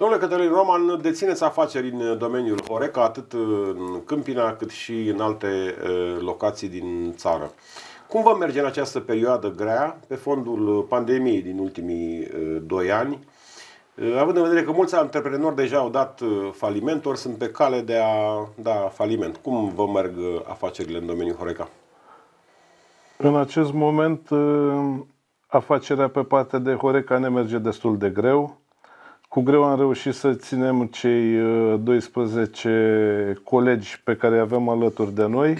Domnule Cătălin Roman, dețineți afaceri în domeniul Oreca, atât în Câmpina, cât și în alte uh, locații din țară. Cum vă merge în această perioadă grea, pe fondul pandemiei din ultimii uh, doi ani, uh, având în vedere că mulți antreprenori deja au dat faliment, ori sunt pe cale de a da faliment? Cum vă merg afacerile în domeniul Horeca? În acest moment, afacerea pe partea de Horeca ne merge destul de greu cu greu am reușit să ținem cei 12 uh, colegi pe care îi avem alături de noi.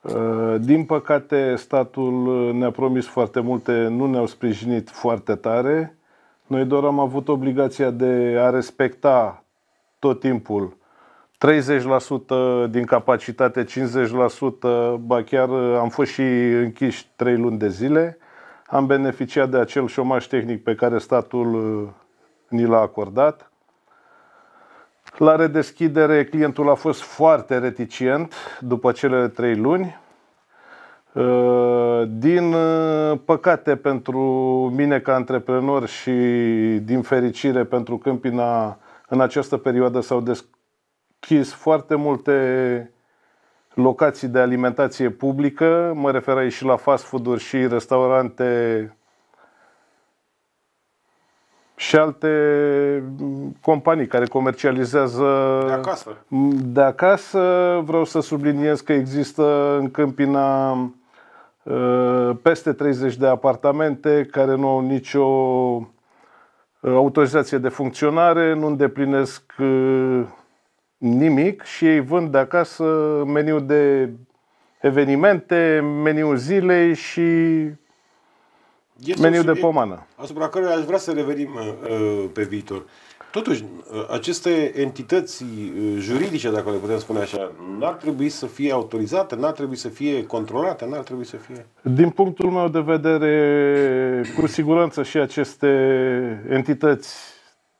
Uh, din păcate, statul uh, ne-a promis foarte multe, nu ne-au sprijinit foarte tare. Noi doar am avut obligația de a respecta tot timpul 30% din capacitate, 50%, ba chiar am fost și închiși 3 luni de zile. Am beneficiat de acel șomaș tehnic pe care statul ni l-a acordat. La redeschidere, clientul a fost foarte reticent după cele trei luni. Uh, din uh, păcate pentru mine ca antreprenor și din fericire pentru Câmpina, în această perioadă s-au deschis foarte multe locații de alimentație publică, mă refer aici și la fast food-uri și restaurante și alte mm, companii care comercializează de acasă. De acasă vreau să subliniez că există în Câmpina uh, peste 30 de apartamente care nu au nicio uh, autorizație de funcționare, nu îndeplinesc uh, nimic și ei vând de acasă meniu de evenimente, meniu zilei și este Meniu de pomană. Asupra care aș vrea să revenim uh, uh pe viitor. Totuși, uh, aceste entități uh, juridice, dacă le putem spune așa, n-ar trebui să fie autorizate, n-ar trebui să fie controlate, n-ar trebui să fie... Din punctul meu de vedere, cu siguranță și aceste entități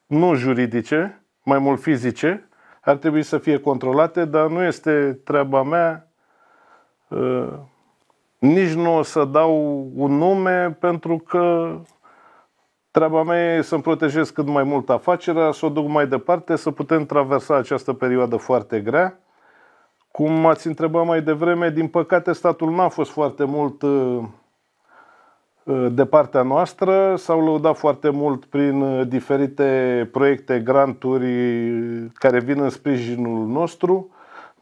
nu juridice, mai mult fizice, ar trebui să fie controlate, dar nu este treaba mea uh, nici nu o să dau un nume pentru că treaba mea e să-mi protejez cât mai mult afacerea, să o duc mai departe, să putem traversa această perioadă foarte grea. Cum ați întrebat mai devreme, din păcate statul n-a fost foarte mult uh, uh, de partea noastră, s-au lăudat foarte mult prin uh, diferite proiecte, granturi care vin în sprijinul nostru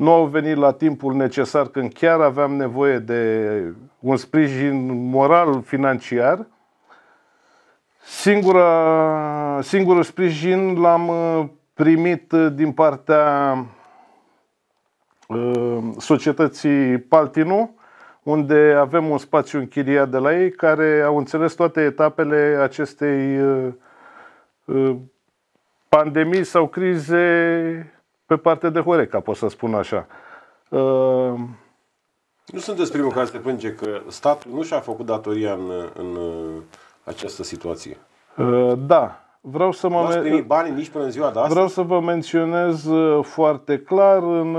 nu au venit la timpul necesar când chiar aveam nevoie de un sprijin moral financiar. Singura, singurul sprijin l-am uh, primit uh, din partea uh, societății Paltinu, unde avem un spațiu închiriat de la ei, care au înțeles toate etapele acestei pandemii sau crize pe partea de Horeca, pot să spun așa. Uh, nu sunteți primul care se plânge că statul nu și-a făcut datoria în, în uh, această situație. Uh, da, Vreau să mă men... bani nici până în ziua de Vreau să vă menționez foarte clar în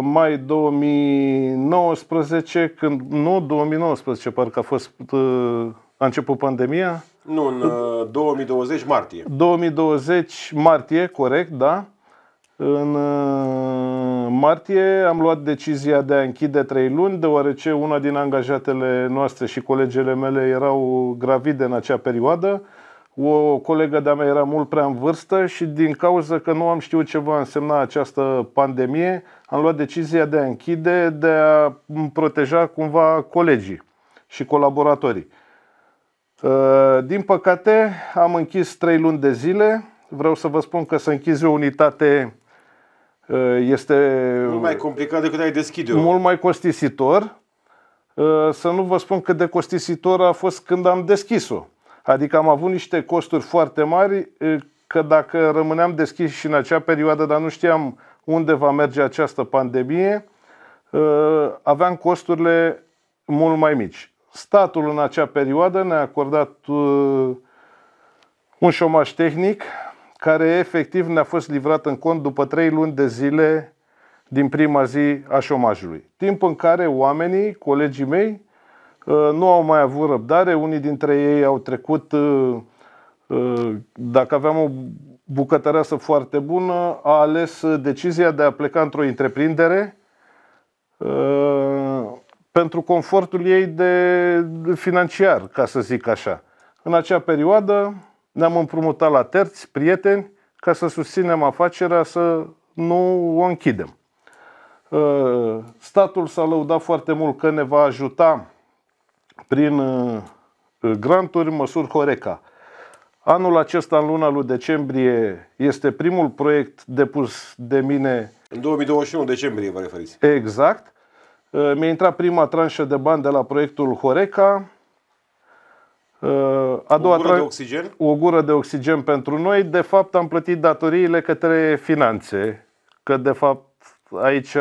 mai 2019, când nu 2019, parcă a fost a început pandemia. Nu, în 2020 uh, martie. 2020 martie, corect, da. În uh, martie am luat decizia de a închide trei luni, deoarece una din angajatele noastre și colegele mele erau gravide în acea perioadă. O colegă de-a mea era mult prea în vârstă și din cauza că nu am știut ce va însemna această pandemie, am luat decizia de a închide, de a proteja cumva colegii și colaboratorii. Ă, din păcate, am închis 3 luni de zile. Vreau să vă spun că să închizi o unitate ă, este... Mult mai complicat decât ai deschide-o. Mult mai costisitor. Ă, să nu vă spun cât de costisitor a fost când am deschis-o. Adică am avut niște costuri foarte mari, că dacă rămâneam deschis și în acea perioadă, dar nu știam unde va merge această pandemie, aveam costurile mult mai mici. Statul în acea perioadă ne-a acordat uh, un șomaș tehnic care efectiv ne-a fost livrat în cont după trei luni de zile din prima zi a șomajului. Timp în care oamenii, colegii mei, uh, nu au mai avut răbdare, unii dintre ei au trecut, uh, dacă aveam o bucătăreasă foarte bună, a ales decizia de a pleca într-o întreprindere pentru confortul ei de financiar, ca să zic așa. În acea perioadă ne-am împrumutat la terți, prieteni, ca să susținem afacerea, să nu o închidem. Uh, statul s-a lăudat foarte mult că ne va ajuta prin uh, granturi măsuri Horeca. Anul acesta, în luna lui decembrie, este primul proiect depus de mine. În 2021, decembrie, vă referiți. Exact. Uh, mi-a intrat prima tranșă de bani de la proiectul Horeca. Uh, a doua o gură de oxigen? O gură de oxigen pentru noi. De fapt, am plătit datoriile către finanțe. Că, de fapt, aici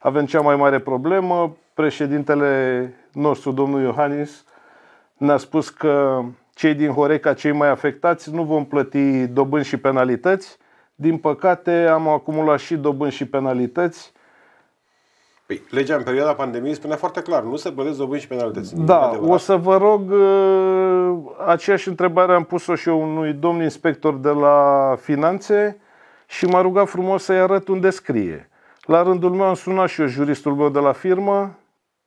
avem cea mai mare problemă. Președintele nostru, domnul Iohannis, ne-a spus că cei din Horeca, cei mai afectați, nu vom plăti dobândi și penalități. Din păcate, am acumulat și dobândi și penalități Păi, legea în perioada pandemiei spunea foarte clar, nu se plătesc dobânzi și penalități. Da, o să vă rog, uh, aceeași întrebare am pus-o și eu unui domn inspector de la finanțe și m-a rugat frumos să-i arăt unde scrie. La rândul meu am sunat și eu juristul meu de la firmă,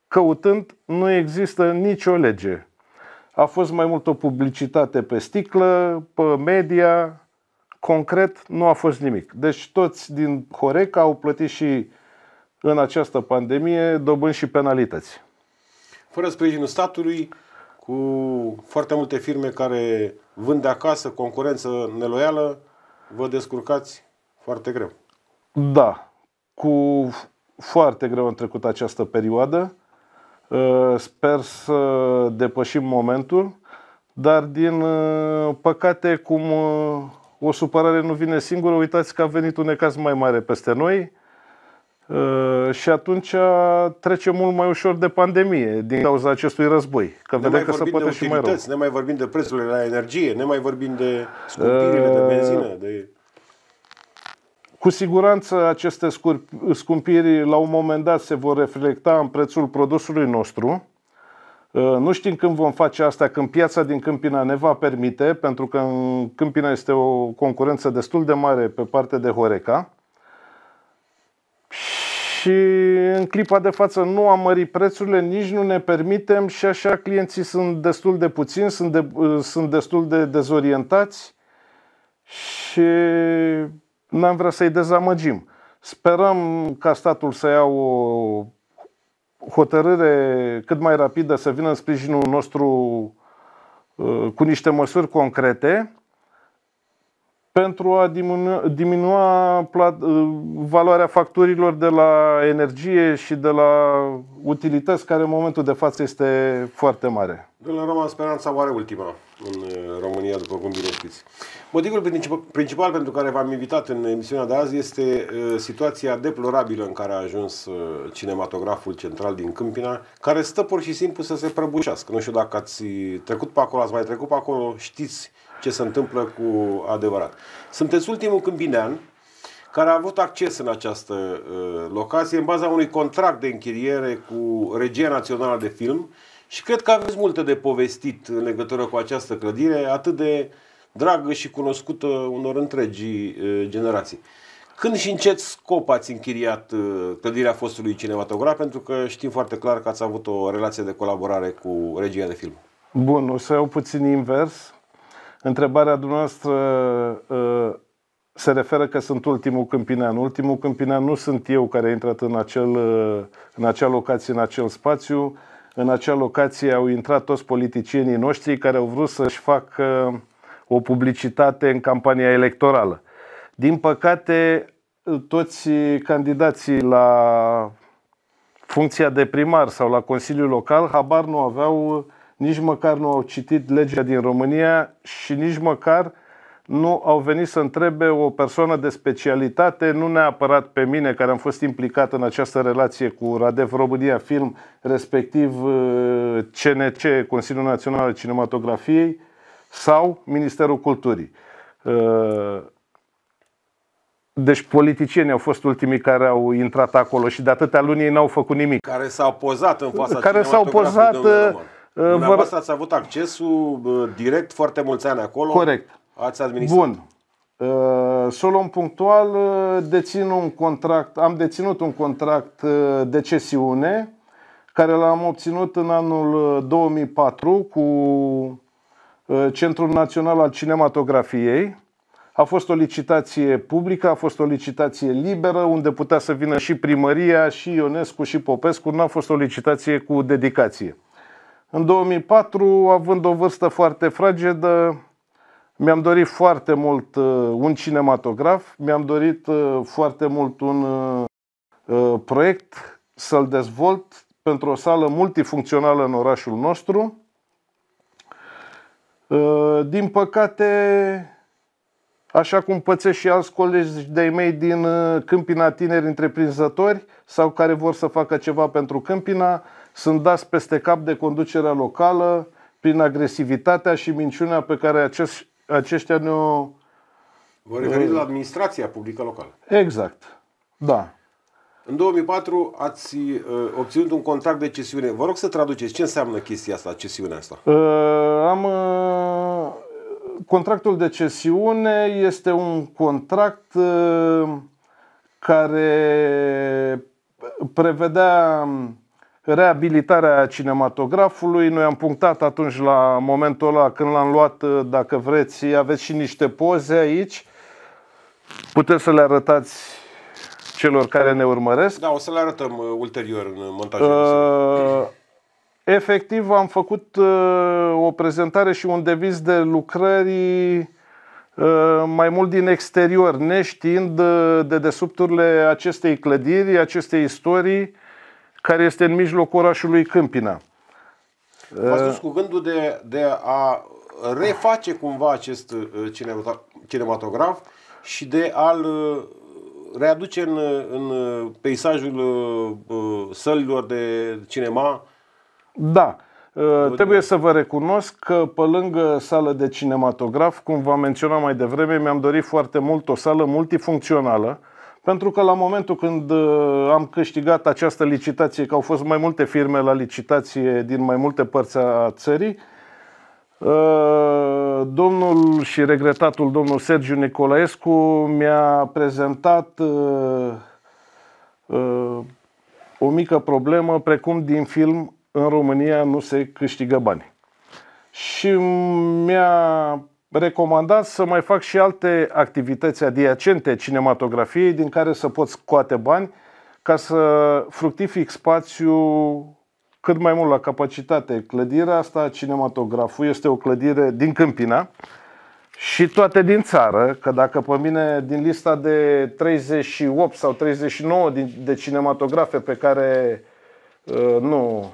căutând, nu există nicio lege. A fost mai mult o publicitate pe sticlă, pe media, concret nu a fost nimic. Deci toți din Horeca au plătit și în această pandemie dobând și penalități. Fără sprijinul statului, cu foarte multe firme care vând de acasă, concurență neloială, vă descurcați foarte greu. Da, cu foarte greu am trecut această perioadă. Ă, sper să depășim momentul, dar din ă, păcate, cum ă, o supărare nu vine singură, uitați că a venit un necaz mai mare peste noi Ă, și atunci trece mult mai ușor de pandemie din cauza acestui război. Că ne vedem că se poate și mai rău. Ne mai vorbim de prețurile la energie, ne mai vorbim de scumpirile uh, de ă, benzină, de... Cu siguranță aceste scumpiri la un moment dat se vor reflecta în prețul produsului nostru. Ă, nu știm când vom face asta, când piața din Câmpina ne va permite, pentru că în Câmpina este o concurență destul de mare pe partea de Horeca și în clipa de față nu am mărit prețurile, nici nu ne permitem și așa clienții sunt destul de puțini, sunt, de, uh, sunt destul de dezorientați și n-am vrea să-i dezamăgim. Sperăm ca statul să ia o hotărâre cât mai rapidă să vină în sprijinul nostru uh, cu niște măsuri concrete pentru a diminua, diminua plat, uh, valoarea facturilor de la energie și de la utilități, care în momentul de față este foarte mare. Domnule Roman Speranța, oare ultima în uh, România, după cum bine știți. Motivul principal pentru care v-am invitat în emisiunea de azi este uh, situația deplorabilă în care a ajuns cinematograful central din Câmpina, care stă pur și simplu să se prăbușească. Nu știu dacă ați trecut pe acolo, ați mai trecut pe acolo, știți ce se întâmplă cu adevărat. Sunteți ultimul câmpinean care a avut acces în această uh, locație în baza unui contract de închiriere cu Regia Națională de Film și cred că aveți multe de povestit în legătură cu această clădire, atât de dragă și cunoscută unor întregi uh, generații. Când și în ce scop ați închiriat uh, clădirea fostului cinematograf? Pentru că știm foarte clar că ați avut o relație de colaborare cu regia de film. Bun, o să iau puțin invers. Întrebarea dumneavoastră ă, se referă că sunt ultimul câmpinean. Ultimul câmpinean nu sunt eu care a intrat în, acel, ă, în acea locație, în acel spațiu. În acea locație au intrat toți politicienii noștri care au vrut să-și facă ă, o publicitate în campania electorală. Din păcate, toți candidații la funcția de primar sau la Consiliul Local habar nu aveau uh, nici măcar nu au citit legea din România și nici măcar nu au venit să întrebe o persoană de specialitate, nu neapărat pe mine, care am fost implicat în această relație cu Radev România Film, respectiv CNC, uh, Consiliul Național al Cinematografiei, sau Ministerul Culturii. Uh, deci politicienii au fost ultimii care au intrat acolo și de atâtea luni ei n-au făcut nimic. Care s-au pozat în fața Care s-au pozat Dumneavoastră ați avut accesul direct foarte mulți ani acolo. Corect. Ați administrat. Bun. Să o luăm punctual, uh, dețin un contract, am deținut un contract uh, de cesiune care l-am obținut în anul 2004 uh, cu Centrul Național al Cinematografiei. A fost o licitație publică, a fost o licitație liberă, unde putea să vină și primăria, și Ionescu, și Popescu. Nu a fost o licitație cu dedicație. În 2004, având o vârstă foarte fragedă, mi-am dorit foarte mult uh, un cinematograf, mi-am dorit uh, foarte mult un uh, proiect să-l dezvolt pentru o sală multifuncțională în orașul nostru. Din păcate, așa cum pățesc și alți colegi de-ai mei din Câmpina Tineri Întreprinzători sau care vor să facă ceva pentru Câmpina, sunt dați peste cap de conducerea locală prin agresivitatea și minciunea pe care acest, aceștia ne-o... Vă referiți la administrația publică locală. Exact, da. În 2004 ați uh, obținut un contract de cesiune. Vă rog să traduceți ce înseamnă chestia asta, cesiunea asta. Uh, am uh, contractul de cesiune este un contract uh, care prevedea um, reabilitarea cinematografului. Noi am punctat atunci la momentul ăla când l-am luat, uh, dacă vreți, aveți și niște poze aici. Puteți să le arătați celor care ne urmăresc. Da, o să le arătăm uh, ulterior în montajul uh, Efectiv, am făcut uh, o prezentare și un deviz de lucrări uh, mai mult din exterior, neștiind uh, de desubturile acestei clădiri, acestei istorii, care este în mijlocul orașului Câmpina. V-ați dus cu gândul de, de a reface cumva acest uh, cinematograf și de a-l uh, readuce în, uh, în peisajul sălilor de cinema? Da. Trebuie să vă recunosc că pe lângă sală de cinematograf, cum v-am menționat mai devreme, mi-am dorit foarte mult o sală multifuncțională pentru că la momentul când uh, am câștigat această licitație, că au fost mai multe firme la licitație din mai multe părți a țării, uh, domnul și regretatul domnul Sergiu Nicolaescu mi-a prezentat uh, o mică problemă, precum din film în România nu se câștigă bani. Și mi-a recomandat să mai fac și alte activități adiacente cinematografiei din care să pot scoate bani ca să fructific spațiul cât mai mult la capacitate. Clădirea asta cinematograful, este o clădire din Câmpina și toate din țară, că dacă pe mine din lista de 38 sau 39 de cinematografe pe care uh, nu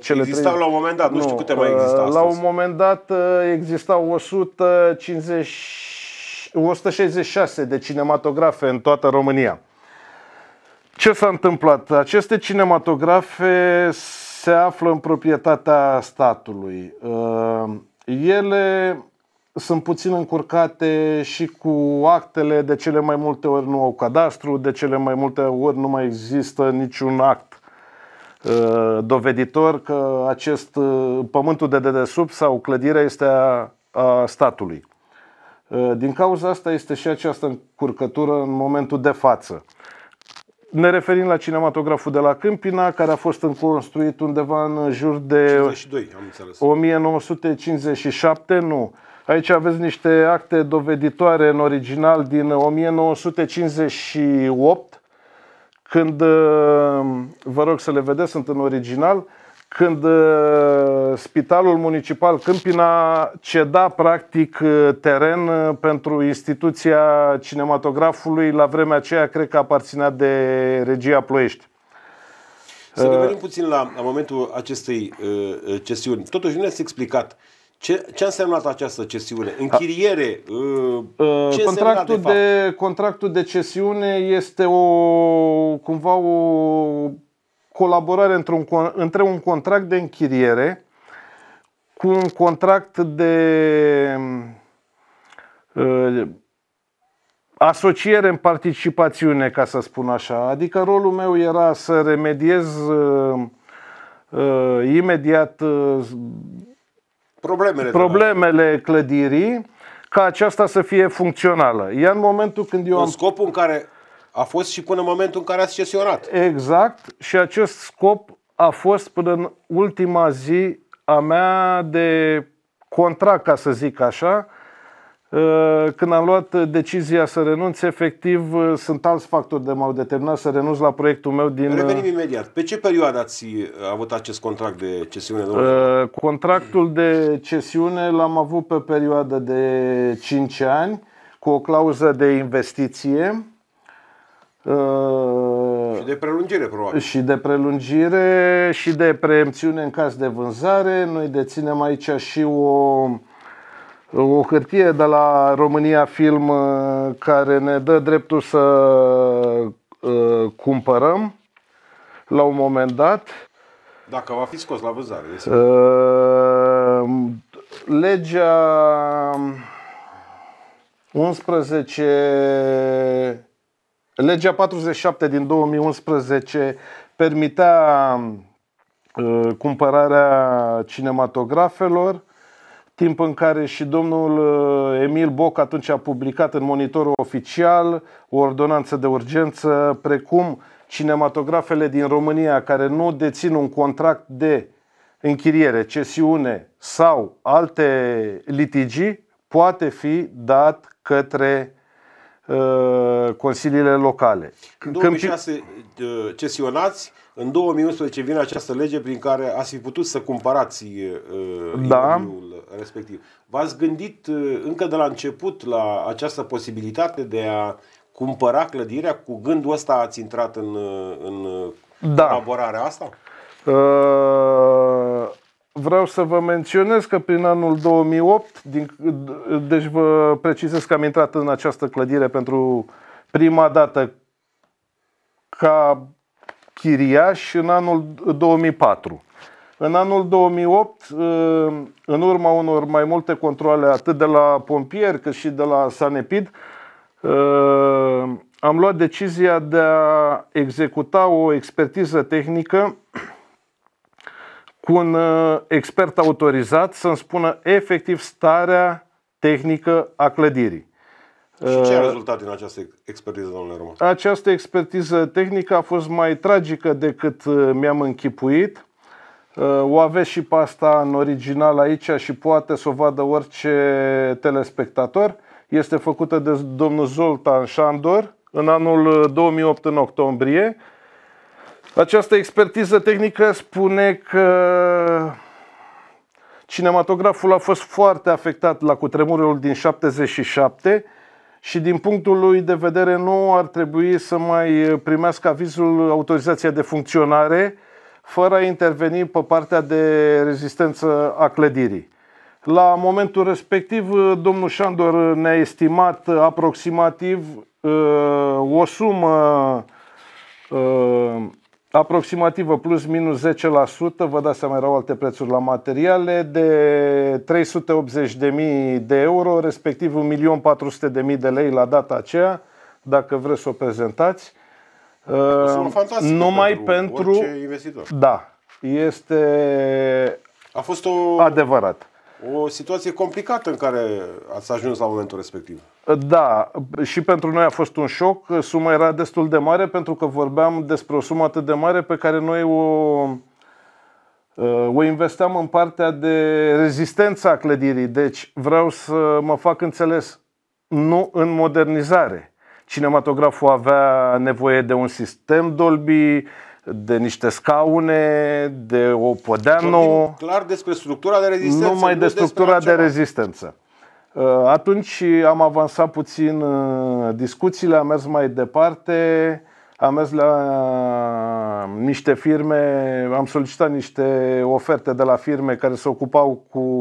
cele Existau trei... la un moment dat, nu, nu știu câte mai existau. La un moment dat existau 150, 166 de cinematografe în toată România. Ce s-a întâmplat? Aceste cinematografe se află în proprietatea statului. Ele sunt puțin încurcate și cu actele, de cele mai multe ori nu au cadastru, de cele mai multe ori nu mai există niciun act Uh, doveditor că acest uh, pământul de dedesubt sau clădirea este a, a statului. Uh, din cauza asta este și această încurcătură în momentul de față. Ne referim la cinematograful de la Câmpina, care a fost înconstruit undeva în jur de 52, am 1957, nu. Aici aveți niște acte doveditoare în original din 1958, când uh, vă rog să le vedeți, sunt în original, când uh, Spitalul Municipal Câmpina ceda practic uh, teren pentru instituția cinematografului, la vremea aceea cred că aparținea de regia Ploiești. Să revenim puțin la, la momentul acestei uh, cesiuni. Totuși nu ne-ați explicat uh, ce, ce a însemnat această cesiune? Închiriere? Uh, uh, ce contractul, de, de, contractul de cesiune este o cumva o colaborare între un, între un contract de închiriere cu un contract de uh, asociere în participațiune, ca să spun așa. Adică rolul meu era să remediez uh, uh, imediat uh, problemele, problemele clădirii ca aceasta să fie funcțională. Iar în momentul când eu în am... scopul în care a fost și până în momentul în care ați cesionat. Exact. Și acest scop a fost până în ultima zi a mea de contract, ca să zic așa, Uh, când am luat decizia să renunț, efectiv, uh, sunt alți factori de m-au determinat să renunț la proiectul meu din... Revenim uh, imediat. Pe ce perioadă ați avut acest contract de cesiune? Domnule? Contractul de cesiune l-am avut pe perioadă de 5 ani, cu o clauză de investiție. Și de prelungire, probabil. Și de prelungire și de preemțiune în caz de vânzare. Noi deținem aici și o o hârtie de la România Film uh, care ne dă dreptul să uh, cumpărăm la un moment dat. Dacă va fi scos la vânzare. Uh, legea 11 Legea 47 din 2011 permitea cumpărarea cinematografelor timp în care și domnul uh, Emil Boc atunci a publicat în monitorul oficial o ordonanță de urgență, precum cinematografele din România care nu dețin un contract de închiriere, cesiune sau alte litigii, poate fi dat către uh, consiliile locale. În 2006 uh, cesionați, în 2011 vine această lege prin care ați fi putut să cumpărați uh, da. imobilul respectiv. V-ați gândit uh, încă de la început la această posibilitate de a cumpăra clădirea? Cu gândul ăsta ați intrat în, uh, în uh, da. colaborarea asta? Uh... Vreau să vă menționez că prin anul 2008, din, deci vă precizez că am intrat în această clădire pentru prima dată ca chiriaș în anul 2004. În anul 2008, uh, în urma unor mai multe controle atât de la pompieri cât și de la Sanepid, uh, am luat decizia de a executa o expertiză tehnică cu un uh, expert autorizat să-mi spună efectiv starea tehnică a clădirii. Și ce a rezultat din această expertiză, domnule Roman? Această expertiză tehnică a fost mai tragică decât mi-am închipuit. Uh, o aveți și pe asta în original aici și poate să o vadă orice telespectator. Este făcută de domnul Zoltan Șandor în anul 2008, uh, în octombrie. Această expertiză tehnică spune că cinematograful a fost foarte afectat la cutremurul din 77 și din punctul lui de vedere nu ar trebui să mai uh, primească avizul autorizația de funcționare fără a interveni pe partea de rezistență a clădirii. La momentul respectiv, domnul Șandor ne-a estimat aproximativ uh, o sumă uh, aproximativă plus minus 10%, vă dați seama, erau alte prețuri la materiale, de 380.000 de euro, respectiv 1.400.000 de lei la data aceea, dacă vreți să o prezentați. O ehm, fantastică numai pentru, pentru investitor. Da, este a fost o, adevărat. O situație complicată în care ați ajuns la momentul respectiv. Da, și pentru noi a fost un șoc. Suma era destul de mare pentru că vorbeam despre o sumă atât de mare pe care noi o, eh, o investeam în partea de rezistența clădirii. Deci vreau să mă fac înțeles, nu în modernizare cinematograful avea nevoie de un sistem Dolby, de niște scaune, de o podea nouă. Clar despre structura de rezistență. Numai nu de structura de rezistență. Uh, atunci am avansat puțin uh, discuțiile, am mers mai departe, am mers la uh, niște firme, am solicitat niște oferte de la firme care se ocupau cu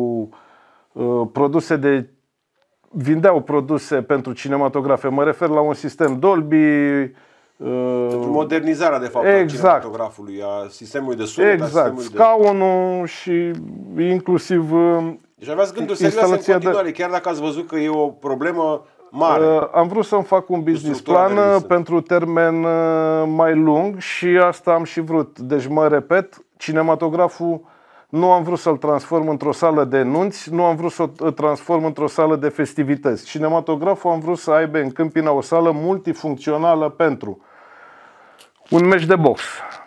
produse de vindeau produse pentru cinematografe. Mă refer la un sistem Dolby, uh, pentru modernizarea, de fapt, exact. a cinematografului, a sistemului de sunet, exact. a scaunul de... și inclusiv uh, Deci aveați gândul să în continuare, chiar dacă ați văzut că e o problemă mare. Uh, am vrut să-mi fac un business plan pentru termen mai lung și asta am și vrut. Deci mă repet, cinematograful nu am vrut să-l transform într-o sală de nunți, nu am vrut să-l transform într-o sală de festivități. Cinematograful am vrut să aibă în Câmpina o sală multifuncțională pentru un meci de box,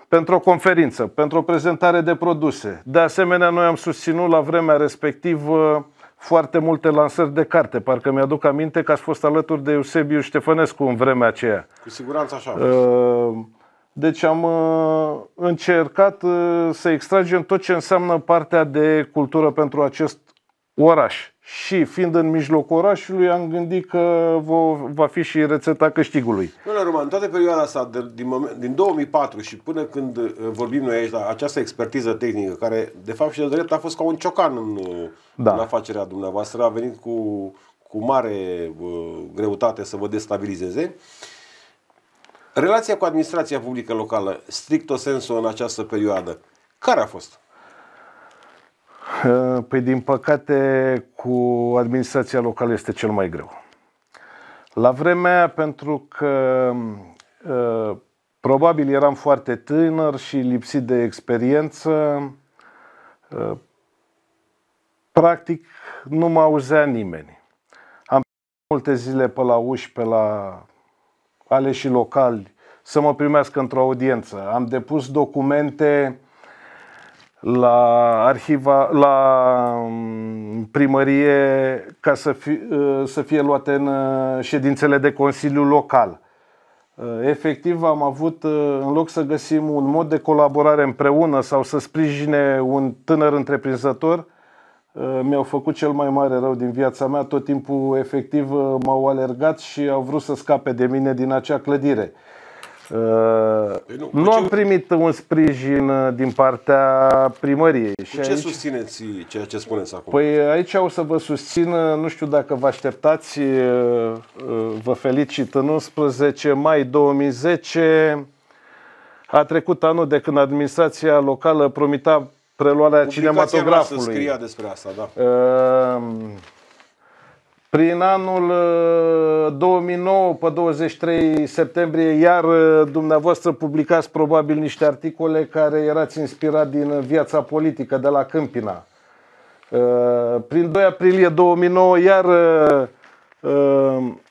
pentru o conferință, pentru o prezentare de produse. De asemenea, noi am susținut la vremea respectivă foarte multe lansări de carte. Parcă mi-aduc aminte că ați fost alături de Eusebiu Ștefănescu în vremea aceea. Cu siguranță așa. Uh, deci am uh, încercat uh, să extragem tot ce înseamnă partea de cultură pentru acest oraș. Și fiind în mijlocul orașului, am gândit că va fi și rețeta câștigului. Domnule Roman, toată perioada asta, de, din, moment, din 2004 și până când uh, vorbim noi aici, la această expertiză tehnică, care de fapt și de drept a fost ca un ciocan în, da. în afacerea dumneavoastră, a venit cu, cu mare uh, greutate să vă destabilizeze, uh, Relația cu administrația publică locală, stricto sensu în această perioadă, care a fost? Uh, păi din păcate cu administrația locală este cel mai greu. La vremea pentru că uh, probabil eram foarte tânăr și lipsit de experiență, uh, practic nu mă auzea nimeni. Am multe zile pe la uși, pe la aleși locali, să mă primească într-o audiență. Am depus documente la arhiva, la mm, primărie ca să, fi, ă, să fie luate în ă, ședințele de Consiliu Local. Ă, efectiv am avut, în loc să găsim un mod de colaborare împreună sau să sprijine un tânăr întreprinzător, Eh, mi-au făcut cel mai mare rău din viața mea. Tot timpul, efectiv, eh, m-au alergat și au vrut să scape de mine din acea clădire. Păi nu, eh, nu am ce... primit un sprijin din partea primăriei. Cu și ce aici... susțineți ceea ce spuneți acum? Păi aici o să vă susțin, nu știu dacă vă așteptați, vă felicit. În 11 mai 2010 a trecut anul de când administrația locală promita preluarea cinematografului. scria despre asta, da. Ehm, prin anul 2009, eh, pe 23 septembrie, iar eh, dumneavoastră publicați probabil niște articole care erați inspirat din viața politică de la Câmpina. Eh, prin 2 aprilie 2009, iar ehm,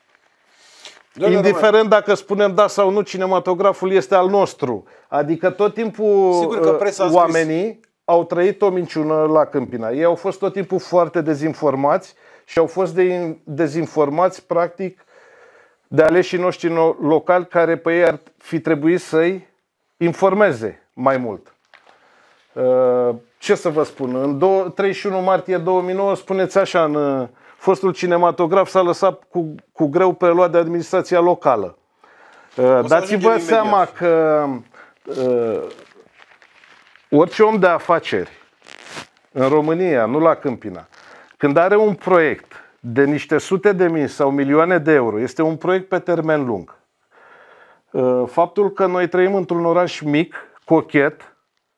Doamne, Indiferent dacă spunem da sau nu, cinematograful este al nostru. Adică tot timpul Sigur că presa oamenii au trăit o minciună la Câmpina. Ei au fost tot timpul foarte dezinformați și au fost de, dezinformați practic de aleșii noștri locali care pe ei ar fi trebuit să-i informeze mai mult. Uh, ce să vă spun, în 31 martie 2009, spuneți așa, în uh, fostul cinematograf s-a lăsat cu, cu greu preluat de administrația locală. Uh, dați-vă seama imediat. că orice om de afaceri în România, nu la Câmpina, când are un proiect de niște sute de mii sau milioane de euro, este un proiect pe termen lung. Uh, faptul că noi trăim într-un oraș mic, cochet,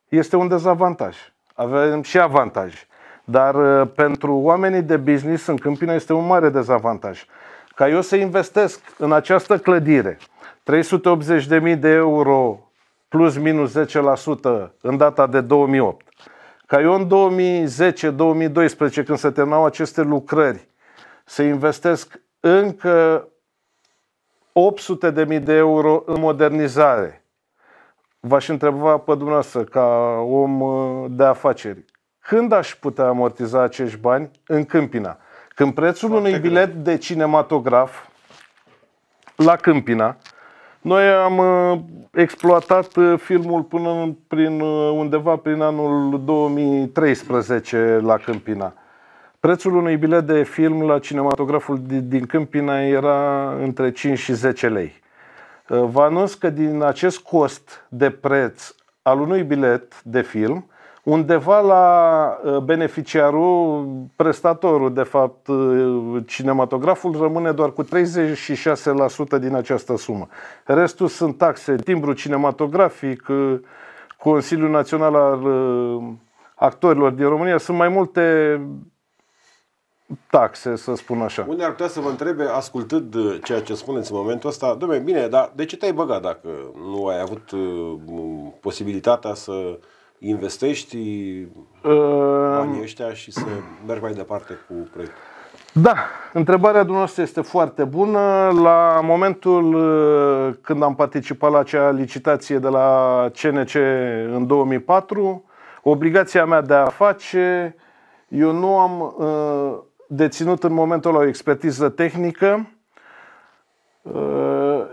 este un dezavantaj. Avem și avantaje. Dar uh, pentru oamenii de business în Câmpina este un mare dezavantaj. Ca eu să investesc în această clădire 380.000 de euro plus minus 10% în data de 2008. Ca eu în 2010-2012, când se terminau aceste lucrări, se investesc încă 800.000 de euro în modernizare. V-aș întreba pe dumneavoastră, ca om uh, de afaceri, când aș putea amortiza acești bani în Câmpina? Când prețul Foarte unui bilet de cinematograf la Câmpina noi am uh, exploatat uh, filmul până prin uh, undeva prin anul 2013 la Câmpina. Prețul unui bilet de film la cinematograful din Câmpina era între 5 și 10 lei. Vă anunț că din acest cost de preț al unui bilet de film, undeva la ă, beneficiarul, prestatorul, de fapt, ă, cinematograful rămâne doar cu 36% din această sumă. Restul sunt taxe, timbru cinematografic, ă, Consiliul Național al Actorilor din România, sunt mai multe taxe, să spun așa. Unde ar putea să vă întrebe, ascultând ceea ce spuneți în momentul ăsta, domnule, bine, dar de ce te-ai băgat dacă nu ai avut posibilitatea să investești ă, banii ăștia și să mergi mai departe cu proiectul? Da, întrebarea dumneavoastră este foarte bună. La momentul ă, când am participat la acea licitație de la CNC în 2004, obligația mea de a face, eu nu am ă, deținut în momentul ăla o expertiză tehnică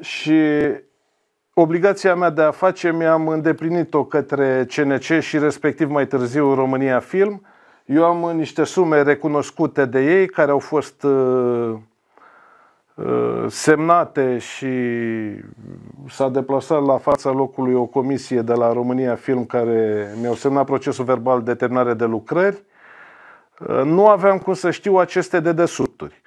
și Obligația mea de a face mi-am îndeplinit-o către CNC și respectiv mai târziu România Film. Eu am niște sume recunoscute de ei care au fost uh, uh, semnate și s-a deplasat la fața locului o comisie de la România Film care mi-au semnat procesul verbal de terminare de lucrări. Uh, nu aveam cum să știu aceste dedesubturi.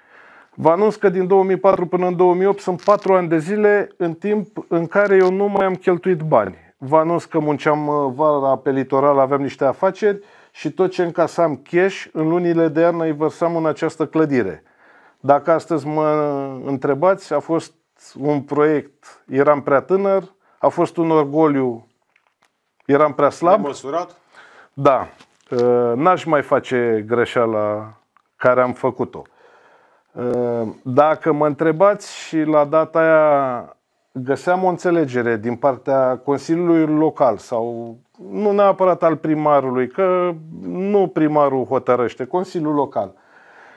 Vă anunț că din 2004 până în 2008 sunt 4 ani de zile în timp în care eu nu mai am cheltuit bani. Vă anunț că munceam uh, vara pe litoral, aveam niște afaceri și tot ce încasam cash în lunile de iarnă îi vărsam în această clădire. Dacă astăzi mă întrebați, a fost un proiect, eram prea tânăr, a fost un orgoliu, eram prea slab. Am Măsurat? Da, uh, n-aș mai face greșeala care am făcut-o. Dacă mă întrebați și la data aia găseam o înțelegere din partea Consiliului Local sau nu neapărat al primarului, că nu primarul hotărăște, Consiliul Local.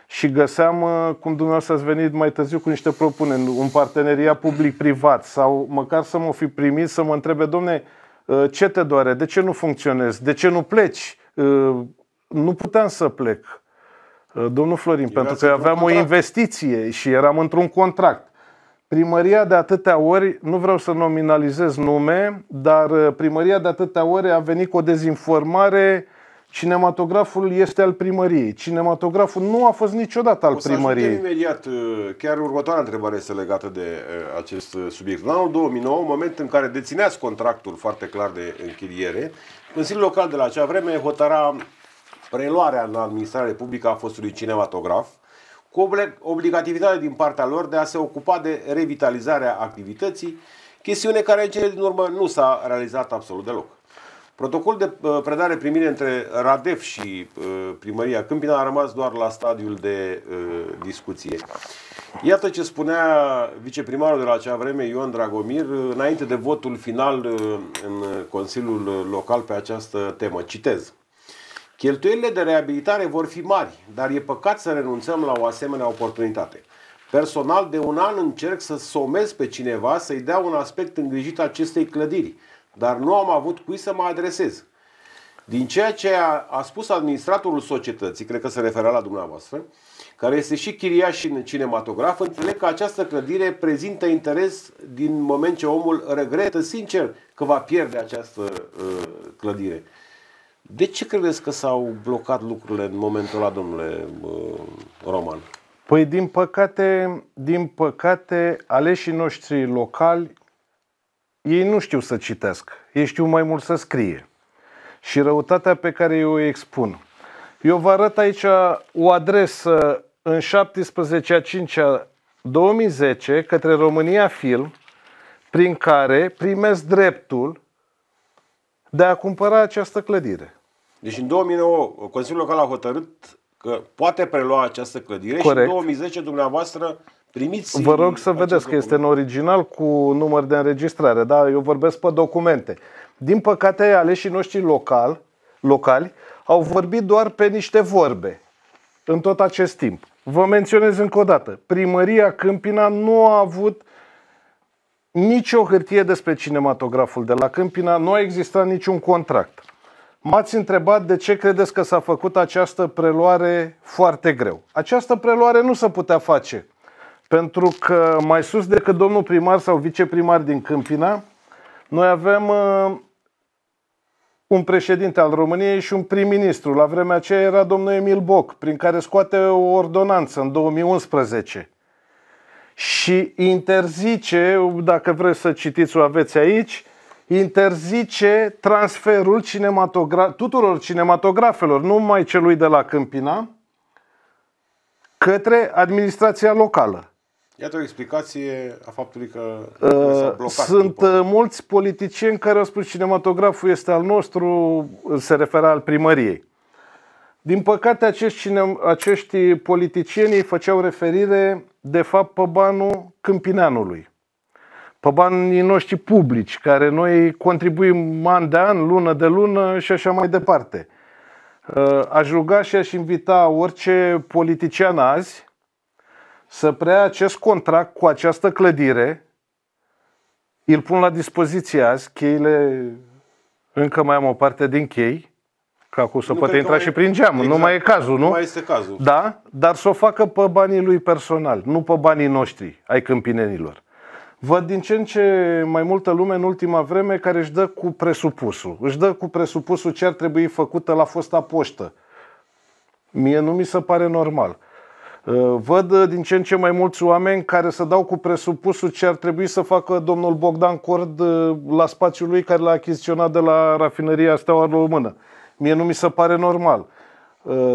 Și găseam, uh, cum dumneavoastră ați venit mai târziu cu niște propuneri, un parteneriat public-privat sau măcar să mă fi primit să mă întrebe, domne, uh, ce te doare, de ce nu funcționezi, de ce nu pleci, uh, nu puteam să plec. Uh, domnul Florin, Era pentru că aveam contract. o investiție și eram într-un contract. Primăria de atâtea ori, nu vreau să nominalizez nume, dar uh, primăria de atâtea ori a venit cu o dezinformare Cinematograful este al primăriei. Cinematograful nu a fost niciodată al o să primăriei. imediat, uh, chiar următoarea întrebare este legată de acest subiect. În anul 2009, în moment în care dețineați contractul foarte clar de închiriere, Consiliul Local de la acea vreme hotăra preluarea în administrare publică a fostului cinematograf, cu obligativitatea din partea lor de a se ocupa de revitalizarea activității, chestiune care în cele din urmă nu s-a realizat absolut deloc. Protocolul de uh, predare primire între Radef și uh, primăria Câmpina a rămas doar la stadiul de uh, discuție. Iată ce spunea viceprimarul de la acea vreme, Ion Dragomir, înainte de votul final în Consiliul Local pe această temă. Citez. Cheltuielile de reabilitare vor fi mari, dar e păcat să renunțăm la o asemenea oportunitate. Personal, de un an încerc să somez pe cineva să-i dea un aspect îngrijit acestei clădiri, dar nu am avut cui să mă adresez. Din ceea ce a, a spus administratorul societății, cred că se referea la dumneavoastră, care este și chiriaș și cinematograf, înțeleg că această clădire prezintă interes din moment ce omul regretă sincer că va pierde această uh, clădire. De ce credeți că s-au blocat lucrurile în momentul ăla, domnule Roman? Păi din păcate, din păcate, aleșii noștri locali, ei nu știu să citească, ei știu mai mult să scrie. Și răutatea pe care eu o expun. Eu vă arăt aici o adresă în 17 a 5 -a 2010 către România Film, prin care primesc dreptul de a cumpăra această clădire. Deci în 2009 Consiliul Local a hotărât că poate prelua această clădire Corect. și în 2010 dumneavoastră primiți... Vă rog să vedeți document. că este în original cu număr de înregistrare, da? Eu vorbesc pe documente. Din păcate, aleșii noștri local, locali au vorbit doar pe niște vorbe în tot acest timp. Vă menționez încă o dată, primăria Câmpina nu a avut nicio hârtie despre cinematograful de la Câmpina, nu a existat niciun contract. M-ați întrebat de ce credeți că s-a făcut această preluare foarte greu. Această preluare nu se putea face, pentru că mai sus decât domnul primar sau viceprimar din Câmpina, noi avem uh, un președinte al României și un prim-ministru. La vremea aceea era domnul Emil Boc, prin care scoate o ordonanță în 2011 și interzice, dacă vreți să citiți, o aveți aici, interzice transferul cinematogra- tuturor cinematografelor, nu numai celui de la Câmpina, către administrația locală. Iată o explicație a faptului că uh, blocat Sunt după. Uh, mulți politicieni care au spus cinematograful este al nostru, uh, se referă al primăriei. Din păcate, acești, cine, acești politicieni făceau referire, de fapt, pe banul câmpineanului pe banii noștri publici, care noi contribuim an de an, lună de lună și așa mai departe. Uh, aș ruga și aș invita orice politician azi să preia acest contract cu această clădire, îl pun la dispoziție azi, cheile, încă mai am o parte din chei, că să nu poate intra mai... și prin geam, exact. nu mai e cazul, nu? Nu mai este cazul. Da, dar să o facă pe banii lui personal, nu pe banii noștri, ai câmpinenilor. Văd din ce în ce mai multă lume în ultima vreme care își dă cu presupusul. Își dă cu presupusul ce ar trebui făcută la fosta poștă. Mie nu mi se pare normal. Uh, văd uh, din ce în ce mai mulți oameni care se dau cu presupusul ce ar trebui să facă domnul Bogdan Cord uh, la spațiul lui care l-a achiziționat de la rafinăria Steaua Română. Mie nu mi se pare normal.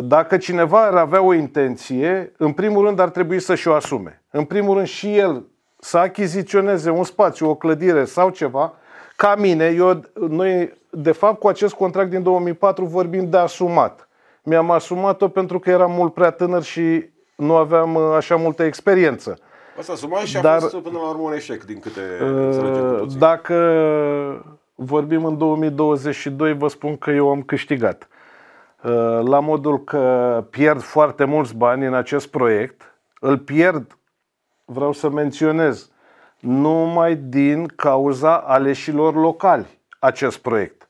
Dacă cineva ar avea o intenție, în primul rând ar trebui să și-o asume. În primul rând și el să achiziționeze un spațiu, o clădire sau ceva, ca mine, eu, noi, de fapt, cu acest contract din 2004 vorbim de asumat. Mi-am asumat-o pentru că eram mult prea tânăr și nu aveam uh, așa multă experiență. Asta sumat și a Dar, fost până la urmă un eșec, din câte uh, Dacă vorbim în 2022, vă spun că eu am câștigat. Uh, la modul că pierd foarte mulți bani în acest proiect, îl pierd vreau să menționez, numai din cauza aleșilor locali acest proiect.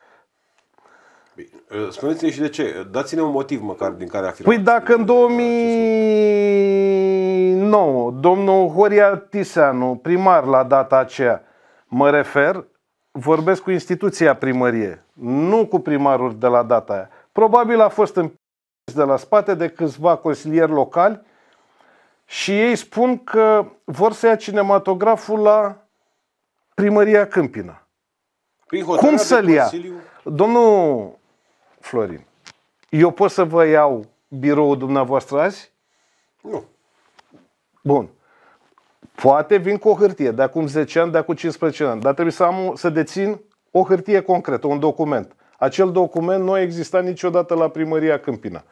Ă, spuneți-ne și de ce. Dați-ne un motiv măcar din care afirmați. Păi dacă în 2009 domnul Horia Tiseanu, primar la data aceea, mă refer, vorbesc cu instituția primărie, nu cu primarul de la data aia. Probabil a fost împins de la spate de câțiva consilieri locali și ei spun că vor să ia cinematograful la primăria Câmpina. Cum să-l ia? Consiliu... Domnul Florin, eu pot să vă iau biroul dumneavoastră azi? Nu. Bun. Poate vin cu o hârtie de acum 10 ani, de acum 15 ani, dar trebuie să, am, să dețin o hârtie concretă, un document. Acel document nu a existat niciodată la primăria Câmpina.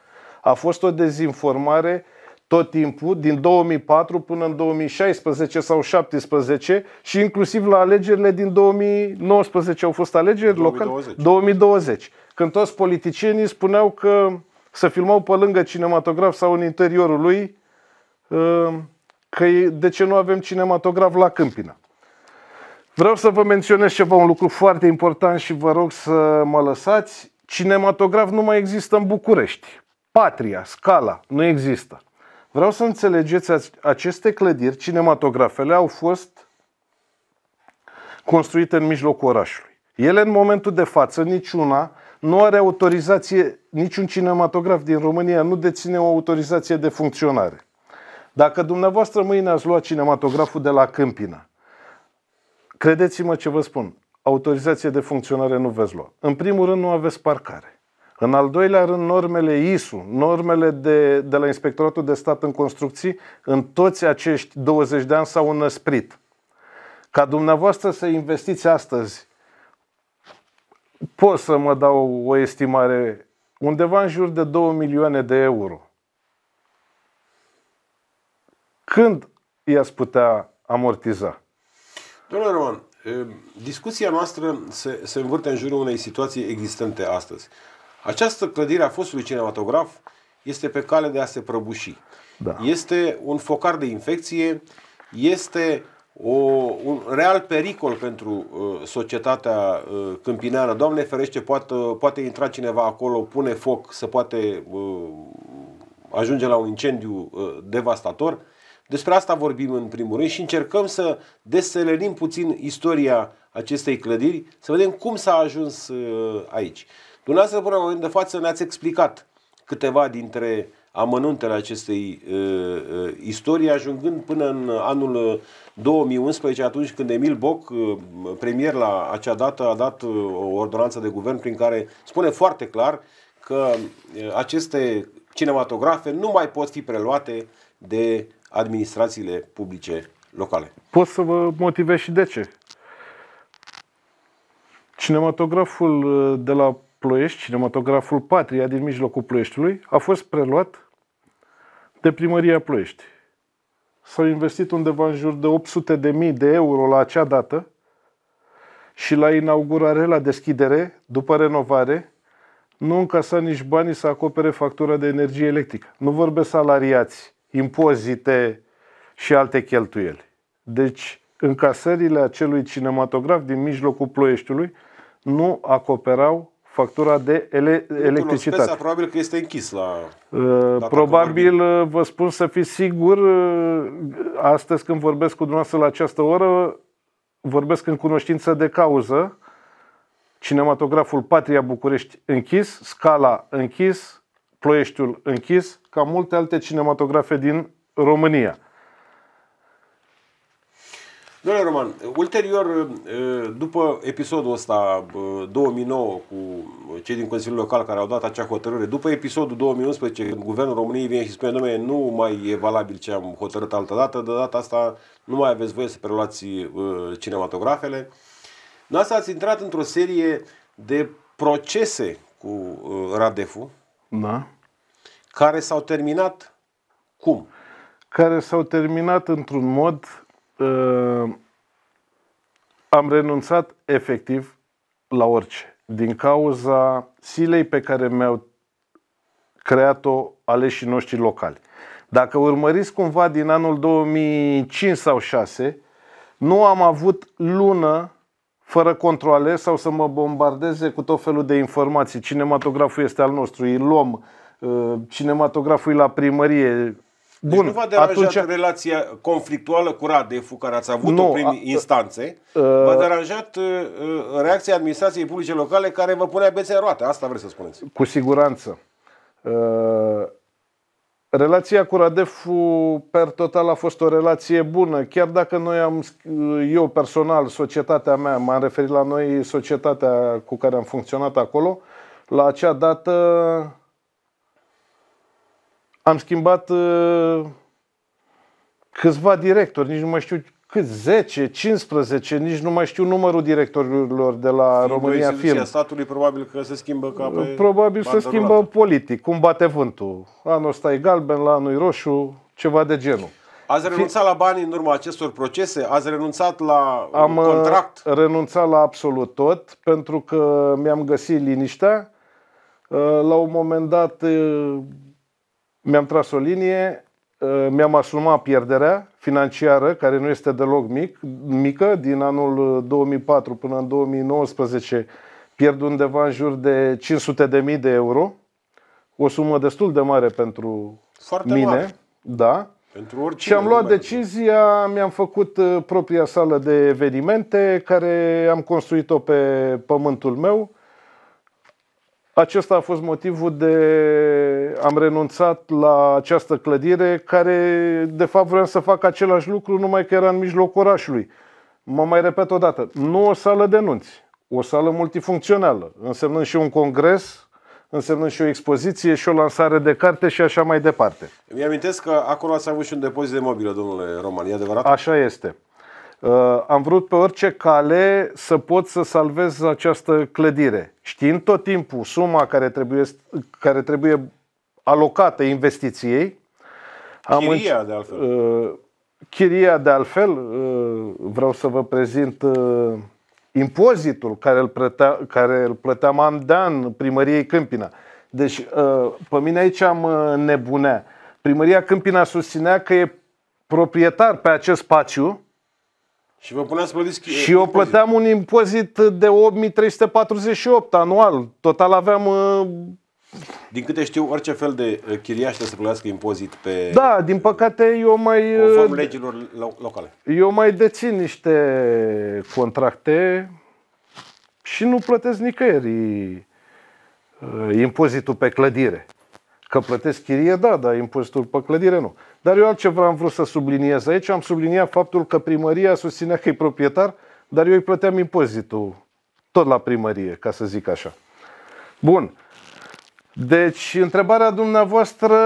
A fost o dezinformare uh, tot timpul, din 2004 până în 2016 sau 2017 și inclusiv la alegerile din 2019 au fost alegeri locale, 2020, când toți politicienii spuneau că să filmau pe lângă cinematograf sau în interiorul lui, uh, că de ce nu avem cinematograf la Câmpina. Vreau să vă menționez ceva, un lucru foarte important și vă rog să mă lăsați. Cinematograf nu mai există în București. Patria, Scala, nu există. Vreau să înțelegeți, aceste clădiri cinematografele au fost construite în mijlocul orașului. Ele, în momentul de față, niciuna nu are autorizație, niciun cinematograf din România nu deține o autorizație de funcționare. Dacă dumneavoastră mâine ați luat cinematograful de la Câmpina, credeți-mă ce vă spun, autorizație de funcționare nu veți lua. În primul rând, nu aveți parcare. În al doilea rând, normele ISU, normele de, de la Inspectoratul de Stat în Construcții, în toți acești 20 de ani s-au înăsprit. Ca dumneavoastră să investiți astăzi, pot să mă dau o estimare, undeva în jur de 2 milioane de euro. Când i-ați putea amortiza? Domnule Roman, eh, discuția noastră se, se învârte în jurul unei situații existente astăzi. Această clădire a fostului cinematograf este pe cale de a se prăbuși. Da. Este un focar de infecție, este o, un real pericol pentru uh, societatea uh, câmpineană. Doamne ferește, poate, poate intra cineva acolo, pune foc, se poate uh, ajunge la un incendiu uh, devastator. Despre asta vorbim în primul rând și încercăm să deselenim puțin istoria acestei clădiri, să vedem cum s-a ajuns uh, aici. Dumneavoastră, până în de față, ne-ați explicat câteva dintre amănuntele acestei uh, uh, istorii, ajungând până în anul 2011, uh, atunci când Emil Boc, uh, premier la acea dată, a dat uh, o ordonanță de guvern prin care spune foarte clar că uh, aceste cinematografe nu mai pot fi preluate de administrațiile publice locale. Pot să vă motivez și de ce. Cinematograful uh, de la Ploiești, cinematograful Patria din mijlocul Ploieștiului, a fost preluat de primăria Ploiești. S-au investit undeva în jur de 800 de mii de euro la acea dată și la inaugurare, la deschidere, după renovare, nu încasa nici banii să acopere factura de energie electrică. Nu vorbesc salariați, impozite și alte cheltuieli. Deci, încasările acelui cinematograf din mijlocul Ploieștiului nu acoperau factura de ele- electricitate. Spesa, probabil că este închis la... Uh, probabil, vorbim. Uh, vă spun să fiți sigur, uh, astăzi când vorbesc cu dumneavoastră la această oră, vorbesc în cunoștință de cauză. Cinematograful Patria București închis, Scala închis, Ploieștiul închis, ca multe alte cinematografe din România. Domnule Roman, ulterior, uh, după episodul ăsta 2009 uh, cu cei din Consiliul Local care au dat acea hotărâre, după episodul 2011, când Guvernul României vine și spune, domnule, nu mai e valabil ce am hotărât altă dată, de data asta nu mai aveți voie să preluați uh, cinematografele. Noastră ați intrat într-o serie de procese cu Radefu, da. care s-au terminat cum? Care s-au terminat într-un mod uh, am renunțat efectiv la orice. Din cauza silei pe care mi-au creat-o aleșii noștri locali. Dacă urmăriți cumva din anul 2005 sau 6, nu am avut lună fără controle sau să mă bombardeze cu tot felul de informații. Cinematograful este al nostru, îl luăm, ă, cinematograful e la primărie, deci Bun, deci nu v-a deranjat atunci... relația conflictuală cu Radefu, care ați avut-o nu, prin a... instanțe. Uh... V-a deranjat uh, reacția administrației publice locale care vă punea bețe în roate. Asta vreți să spuneți. Cu siguranță. Uh... Relația cu Radefu, per total, a fost o relație bună, chiar dacă noi am, eu personal, societatea mea, m-am referit la noi, societatea cu care am funcționat acolo, la acea dată am schimbat uh, câțiva directori, nici nu mai știu cât, 10, 15, nici nu mai știu numărul directorilor de la Fiind România Film. statului probabil că se schimbă ca pe Probabil se schimbă rulată. politic, cum bate vântul. Anul ăsta e galben, la anul e roșu, ceva de genul. Ați renunțat Fi... la bani în urma acestor procese? Ați renunțat la uh, Am uh, contract? Am renunțat la absolut tot, pentru că mi-am găsit liniștea. La un moment dat mi-am tras o linie, uh, mi-am asumat pierderea financiară, care nu este deloc mic, mică, din anul 2004 uh, până în 2019 pierd undeva în jur de 500.000 de euro, o sumă destul de mare pentru Foarte mine. Mare. Da. Pentru oricine. Și am luat decizia, mi-am făcut uh, propria sală de evenimente, care am construit-o pe pământul meu acesta a fost motivul de am renunțat la această clădire, care de fapt vreau să fac același lucru, numai că era în mijlocul orașului. Mă mai repet o dată, nu o sală de nunți, o sală multifuncțională, însemnând și un congres, însemnând și o expoziție și o lansare de carte și așa mai departe. Mi-amintesc că acolo ați avut și un depozit de mobilă, domnule Roman, e adevărat? Așa este. Uh, am vrut pe orice cale să pot să salvez această clădire, știind tot timpul suma care trebuie, care trebuie alocată investiției. Am Chiria, înc- de altfel. Uh, chiria, de altfel, uh, vreau să vă prezint impozitul care îl, plătea, care îl plăteam an de an primăriei Câmpina. Deci, pe mine aici am nebunea. Primăria Câmpina susținea că e proprietar pe acest spațiu și vă puneați plătiți Și eu plăteam un impozit de 8348 anual. Total aveam... Uh, din câte știu, orice fel de uh, chiriaș să plătească impozit pe... Da, din păcate eu mai... Conform uh, legilor locale. Eu mai dețin niște contracte și nu plătesc nicăieri impozitul pe clădire. Că plătesc chirie, da, dar impozitul pe clădire nu. Dar eu altceva am vrut să subliniez aici. Am subliniat faptul că primăria susținea că e proprietar, dar eu îi plăteam impozitul tot la primărie, ca să zic așa. Bun. Deci, întrebarea dumneavoastră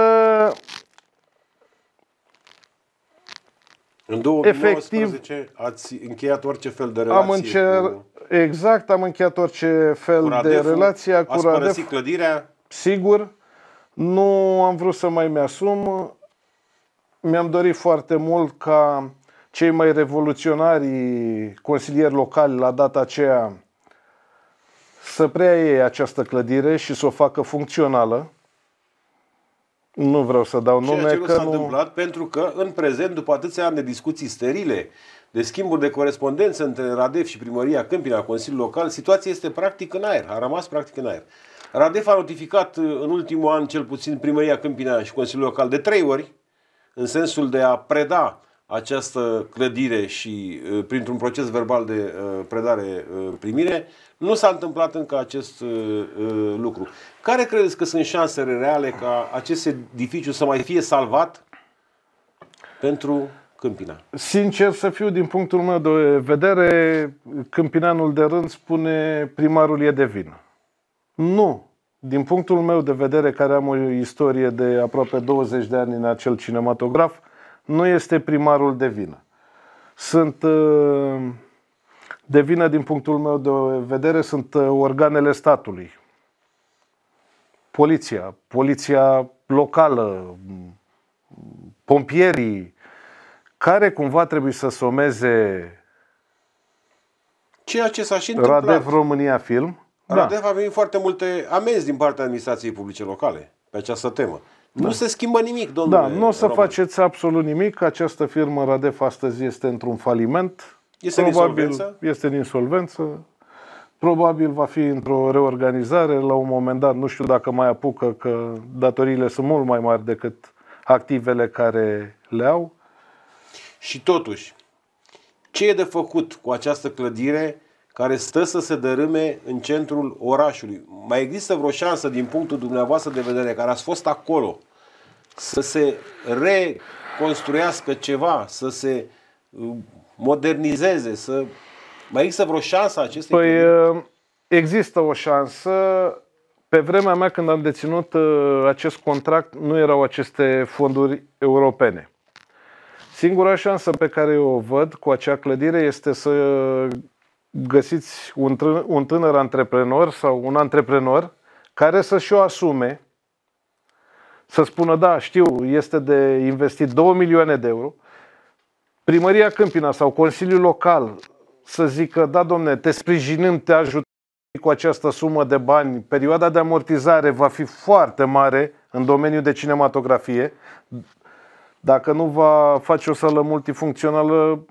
În 2019 Efectiv, ați încheiat orice fel de relație. Am încer... cu... Exact, am încheiat orice fel de relație cu Ați părăsit clădirea? Sigur. Nu am vrut să mai mi-asum mi-am dorit foarte mult ca cei mai revoluționari consilieri locali la data aceea să preia ei această clădire și să o facă funcțională. Nu vreau să dau nume. Ceea ce nu că s-a nu... întâmplat pentru că în prezent, după atâția ani de discuții sterile, de schimburi de corespondență între Radev și Primăria Câmpina, Consiliul Local, situația este practic în aer, a rămas practic în aer. Radev a notificat uh, în ultimul an, cel puțin, Primăria Câmpina și Consiliul Local de trei ori, în sensul de a preda această clădire și printr-un proces verbal de predare-primire, nu s-a întâmplat încă acest lucru. Care credeți că sunt șansele reale ca acest edificiu să mai fie salvat pentru Câmpina? Sincer să fiu, din punctul meu de vedere, Câmpinanul de rând spune primarul e de vină. Nu din punctul meu de vedere, care am o istorie de aproape 20 de ani în acel cinematograf, nu este primarul de vină. Sunt uh, de vină, din punctul meu de vedere, sunt uh, organele statului. Poliția, poliția locală, pompierii, care cumva trebuie să someze Ceea ce s-a și întâmplat. Radev România Film, Radev da. a venit foarte multe amenzi din partea administrației publice locale pe această temă. Da. Nu se schimbă nimic, domnule. Da, nu o să Robert. faceți absolut nimic. Această firmă Radef astăzi este într-un faliment. Este Probabil în insolvență? Este în insolvență. Probabil va fi într-o reorganizare la un moment dat, nu știu dacă mai apucă, că datoriile sunt mult mai mari decât activele care le au. Și totuși, ce e de făcut cu această clădire care stă să se dărâme în centrul orașului. Mai există vreo șansă din punctul dumneavoastră de vedere, care ați fost acolo, să se reconstruiască ceva, să se uh, modernizeze, să... Mai există vreo șansă acestei Păi probleme? Uh, există o șansă. Pe vremea mea când am deținut uh, acest contract, nu erau aceste fonduri europene. Singura șansă pe care o văd cu acea clădire este să găsiți un, tânăr, un tânăr antreprenor sau un antreprenor care să-și o asume, să spună, da, știu, este de investit 2 milioane de euro, primăria Câmpina sau Consiliul Local să zică, da, domne, te sprijinim, te ajutăm cu această sumă de bani, perioada de amortizare va fi foarte mare în domeniul de cinematografie. Dacă nu va face o sală multifuncțională,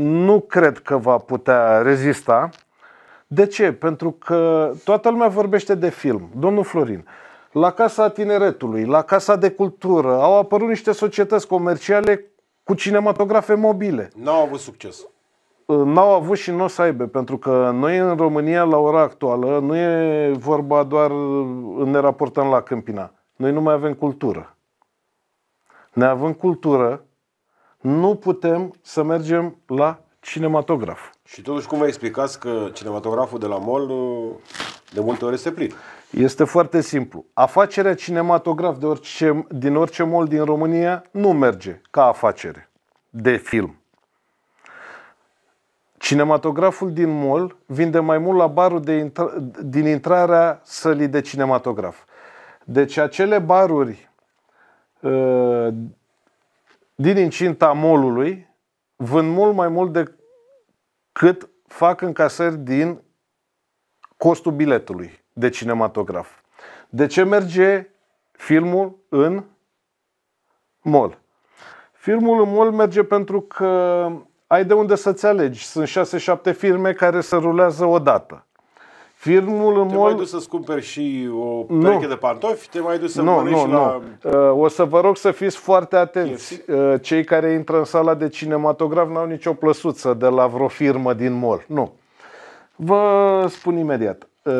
nu cred că va putea rezista. De ce? Pentru că toată lumea vorbește de film. Domnul Florin, la Casa Tineretului, la Casa de Cultură, au apărut niște societăți comerciale cu cinematografe mobile. N-au avut succes. N-au avut și nu o să aibă, pentru că noi în România, la ora actuală, nu e vorba doar ne raportăm la Câmpina. Noi nu mai avem cultură. Ne avem cultură, nu putem să mergem la cinematograf. Și totuși cum vă explicați că cinematograful de la mall uh, de multe ori este plin? Este foarte simplu. Afacerea cinematograf de orice, din orice mall din România nu merge ca afacere de film. Cinematograful din mall vinde mai mult la barul de intra- din intrarea sălii de cinematograf. Deci acele baruri uh, din incinta molului vând mult mai mult decât fac încasări din costul biletului de cinematograf. De ce merge filmul în mol? Filmul în mol merge pentru că ai de unde să-ți alegi. Sunt 6-7 filme care se rulează odată firmul în te mod... Te mai duci să-ți cumperi și o pereche nu. de pantofi, te mai duci să nu, nu, nu. la... Uh, o să vă rog să fiți foarte atenți. Uh, cei care intră în sala de cinematograf n-au nicio plăsuță de la vreo firmă din mall. Nu. Vă spun imediat. Uh,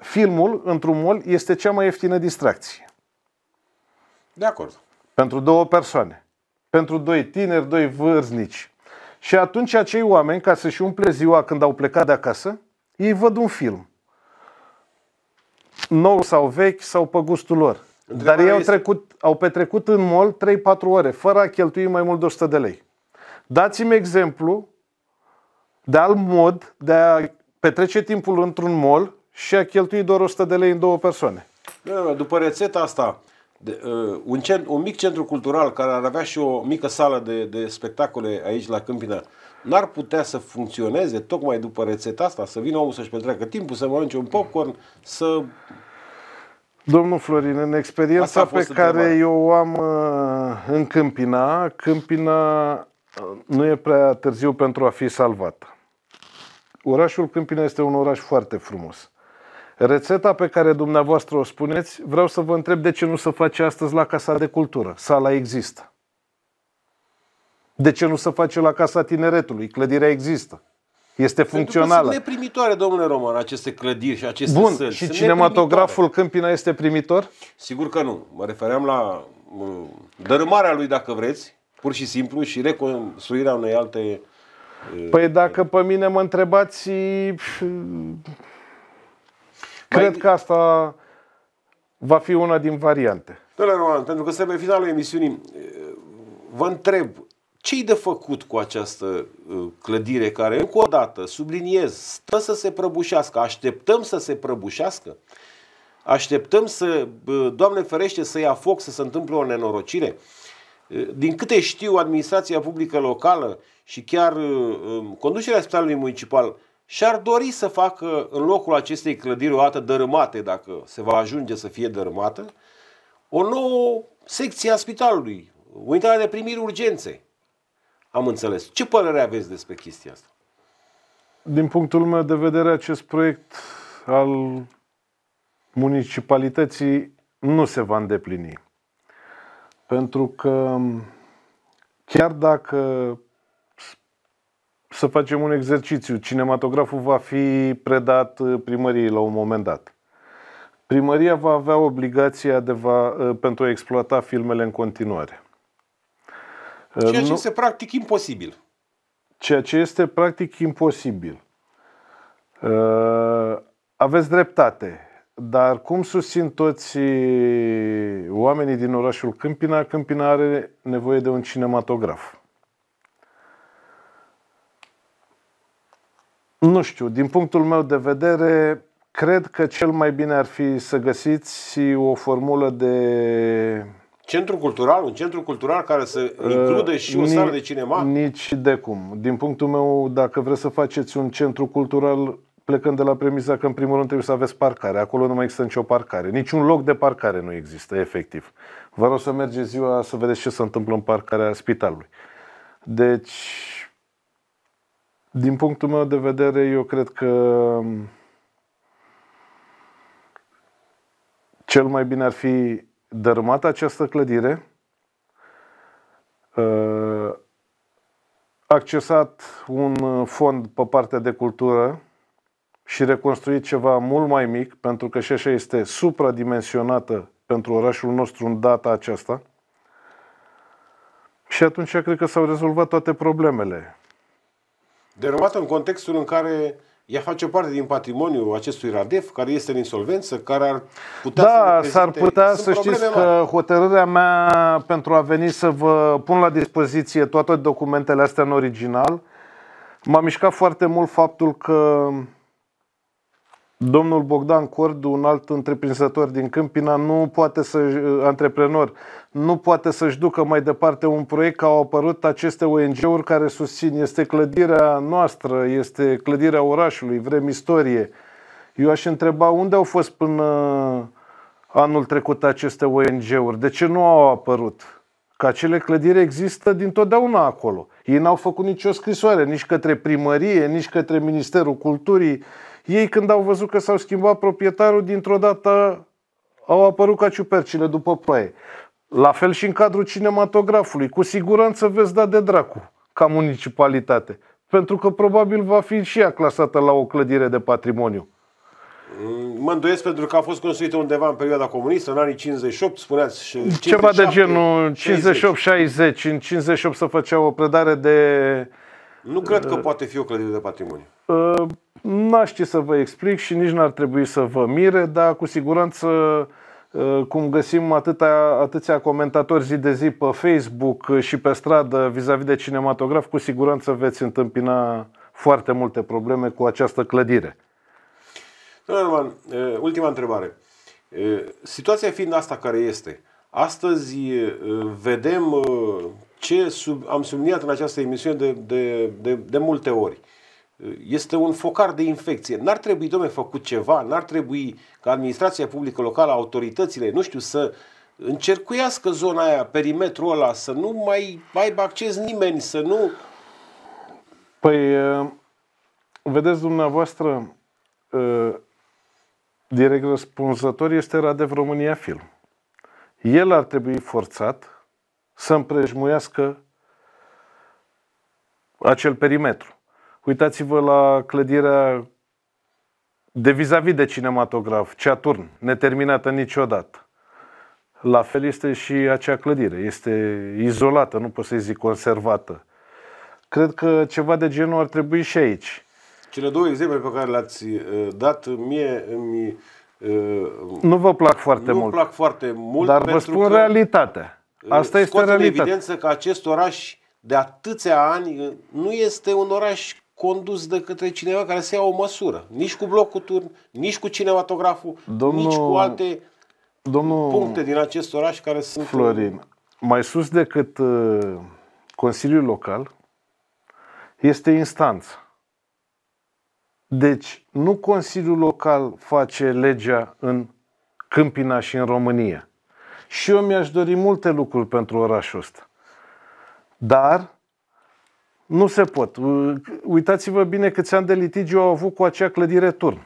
filmul, într-un mall, este cea mai ieftină distracție. De acord. Pentru două persoane. Pentru doi tineri, doi vârznici. Și atunci acei oameni, ca să-și umple ziua când au plecat de acasă, ei văd un film nou sau vechi sau pe gustul lor. Întrebarea Dar ei au, trecut, au petrecut în mol 3-4 ore, fără a cheltui mai mult de 100 de lei. Dați-mi exemplu de alt mod de a petrece timpul într-un mol și a cheltui doar 100 de lei în două persoane. După rețeta asta, de, uh, un, cent, un mic centru cultural care ar avea și o mică sală de, de spectacole aici la Câmpina, n-ar putea să funcționeze tocmai după rețeta asta, să vină omul să-și petreacă timpul, să mănânce un popcorn, să... Domnul Florin, în experiența pe care eu o am uh, în Câmpina, Câmpina uh, nu e prea târziu pentru a fi salvată. Orașul Câmpina este un oraș foarte frumos. Rețeta pe care dumneavoastră o spuneți, vreau să vă întreb de ce nu se face astăzi la Casa de Cultură. Sala există. De ce nu se face la Casa Tineretului? Clădirea există. Este funcțională. Sunt neprimitoare, domnule Roman, aceste clădiri și aceste Bun, săli. și sunt cinematograful Câmpina este primitor? Sigur că nu. Mă refeream la uh, dărâmarea lui, dacă vreți, pur și simplu, și reconstruirea unei alte... Uh, păi dacă pe mine mă întrebați, cred că asta va fi una din variante. Domnule Roman, pentru că suntem pe finalul emisiunii, uh, vă întreb, ce de făcut cu această uh, clădire care, încă o dată, subliniez, stă să se prăbușească, așteptăm să se prăbușească? Așteptăm să, uh, Doamne ferește, să ia foc, să se întâmple o nenorocire? Uh, din câte știu, administrația publică locală și chiar um, conducerea spitalului municipal și-ar dori să facă în locul acestei clădiri o dată dărâmate, dacă se va ajunge să fie dărâmată, o nouă secție a spitalului, unitatea de primiri urgențe, am înțeles. Ce părere aveți despre chestia asta? Din punctul meu de vedere, acest proiect al municipalității nu se va îndeplini. Pentru că chiar dacă să facem un exercițiu, cinematograful va fi predat uh, primăriei la un moment dat. Primăria va avea obligația de va, uh, pentru a exploata filmele în continuare. Ceea ce nu... este practic imposibil. Ceea ce este practic imposibil. Uh, aveți dreptate, dar cum susțin toți oamenii din orașul Câmpina, Câmpina are nevoie de un cinematograf. Nu știu, din punctul meu de vedere, cred că cel mai bine ar fi să găsiți o formulă de Centru cultural? Un centru cultural care să ă, includă și o sală de cinema? Nici de cum. Din punctul meu, dacă vreți să faceți un centru cultural, plecând de la premisa că în primul rând trebuie să aveți parcare. Acolo nu mai există nicio parcare. Niciun loc de parcare nu există, efectiv. Vă rog să mergeți ziua să vedeți ce se întâmplă în parcarea spitalului. Deci, din punctul meu de vedere, eu cred că cel mai bine ar fi dărâmat această clădire, uh, accesat un uh, fond pe partea de cultură și reconstruit ceva mult mai mic, pentru că și așa este supradimensionată pentru orașul nostru în data aceasta. Și atunci cred că s-au rezolvat toate problemele. Dermat în contextul în care ea face parte din patrimoniul acestui Radef, care este în insolvență, care ar putea da, să s-ar putea Sunt să știți mari. că hotărârea mea pentru a veni să vă pun la dispoziție toate documentele astea în original, m-a mișcat foarte mult faptul că Domnul Bogdan Cordu, un alt întreprinzător din Câmpina, nu poate să uh, antreprenor, nu poate să-și ducă mai departe un proiect ca au apărut aceste ONG-uri care susțin. Este clădirea noastră, este clădirea orașului, vrem istorie. Eu aș întreba unde au fost până uh, anul trecut aceste ONG-uri, de ce nu au apărut? Că acele clădiri există dintotdeauna acolo. Ei n-au făcut nicio scrisoare, nici către primărie, nici către Ministerul Culturii, ei când au văzut că s-au schimbat proprietarul, dintr-o dată au apărut ca ciupercile după ploaie. La fel și în cadrul cinematografului. Cu siguranță veți da de dracu ca municipalitate. Pentru că probabil va fi și ea clasată la o clădire de patrimoniu. Mm, mă îndoiesc pentru că a fost construită undeva în perioada comunistă, în anii 58, spuneați. 57, Ceva de genul 58-60. În 58 se făcea o predare de... Nu cred că poate fi o clădire de patrimoniu. Uh, N-aș ce să vă explic și nici n-ar trebui să vă mire, dar cu siguranță ă, cum găsim atâta, atâția comentatori zi de zi pe Facebook ă, și pe stradă vis-a-vis de cinematograf, cu siguranță veți întâmpina foarte multe probleme cu această clădire. Roman, ă, ultima întrebare. Situația fiind asta care este, astăzi vedem ce sub, am subliniat în această emisiune de, de, de, de multe ori – este un focar de infecție. N-ar trebui, domne, făcut ceva, n-ar trebui ca administrația publică locală, autoritățile, nu știu, să încercuiască zona aia, perimetrul ăla, să nu mai aibă acces nimeni, să nu... Păi, vedeți dumneavoastră, direct răspunzător este Radev România Film. El ar trebui forțat să împrejmuiască acel perimetru. Uitați-vă la clădirea de vis-a-vis -vis de cinematograf, Ceaturn, neterminată niciodată. La fel este și acea clădire. Este izolată, nu pot să zic conservată. Cred că ceva de genul ar trebui și aici. Cele două exemple pe care le-ați uh, dat, mie mi uh, nu vă plac foarte nu mult. Nu plac foarte mult. Dar vă spun uh, realitatea. Asta este realitatea. în evidență că acest oraș de atâția ani nu este un oraș condus de către cineva care să ia o măsură. Nici cu blocul turn, nici cu cinematograful, domnul, nici cu alte domnul puncte din acest oraș care sunt... Florin, mai sus decât uh, Consiliul Local este instanță. Deci, nu Consiliul Local face legea în Câmpina și în România. Și eu mi-aș dori multe lucruri pentru orașul ăsta. Dar nu se pot. Uitați-vă bine câți ani de litigiu au avut cu acea clădire turn.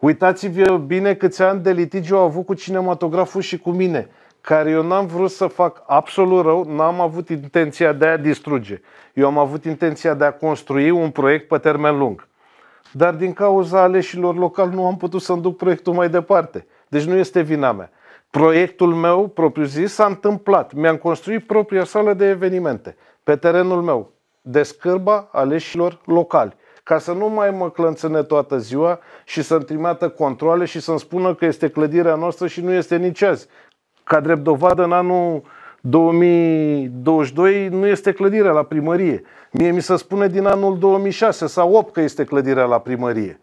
Uitați-vă bine câți ani de litigiu au avut cu cinematograful și cu mine, care eu n-am vrut să fac absolut rău, n-am avut intenția de a distruge. Eu am avut intenția de a construi un proiect pe termen lung. Dar din cauza aleșilor locali nu am putut să-mi duc proiectul mai departe. Deci nu este vina mea. Proiectul meu, propriu zis, s-a întâmplat. Mi-am construit propria sală de evenimente pe terenul meu, de scârba aleșilor locali ca să nu mai mă clănțâne toată ziua și să-mi trimeată controle și să-mi spună că este clădirea noastră și nu este nici azi. Ca drept dovadă, în anul 2022 nu este clădirea la primărie. Mie mi se spune din anul 2006 sau 8 că este clădirea la primărie.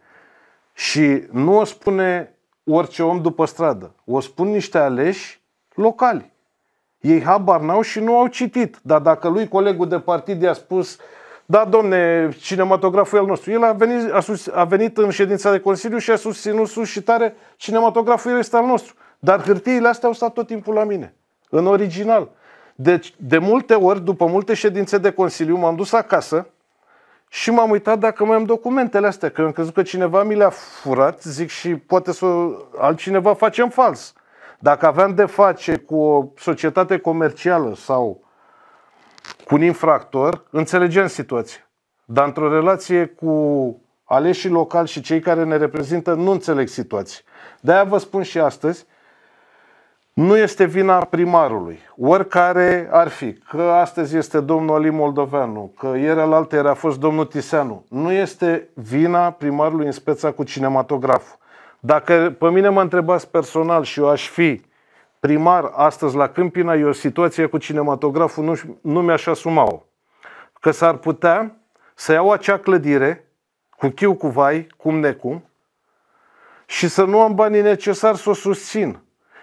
Și nu o spune orice om după stradă, o spun niște aleși locali. Ei habar n-au și nu au citit. Dar dacă lui colegul de partid i-a spus da, domne, cinematograful el nostru. El a venit, a, sus, a venit în ședința de Consiliu și a susținut sus și tare cinematograful el este al nostru. Dar hârtiile astea au stat tot timpul la mine, în original. Deci, de multe ori, după multe ședințe de Consiliu, m-am dus acasă și m-am uitat dacă mai am documentele astea, că am crezut că cineva mi le-a furat, zic și poate să altcineva facem în fals. Dacă aveam de face cu o societate comercială sau cu un infractor, înțelegeam situația. Dar într-o relație cu aleșii locali și cei care ne reprezintă, nu înțeleg situația. De-aia vă spun și astăzi, nu este vina primarului, oricare ar fi, că astăzi este domnul Ali Moldoveanu, că ieri alaltă era fost domnul Tiseanu. Nu este vina primarului în speța cu cinematograful. Dacă pe mine mă întrebați personal și eu aș fi primar astăzi la Câmpina, e o situație cu cinematograful, nu, nu mi-aș asuma-o. Că s-ar putea să iau acea clădire cu chiu, cu vai, cum necum și să nu am banii necesari să o susțin.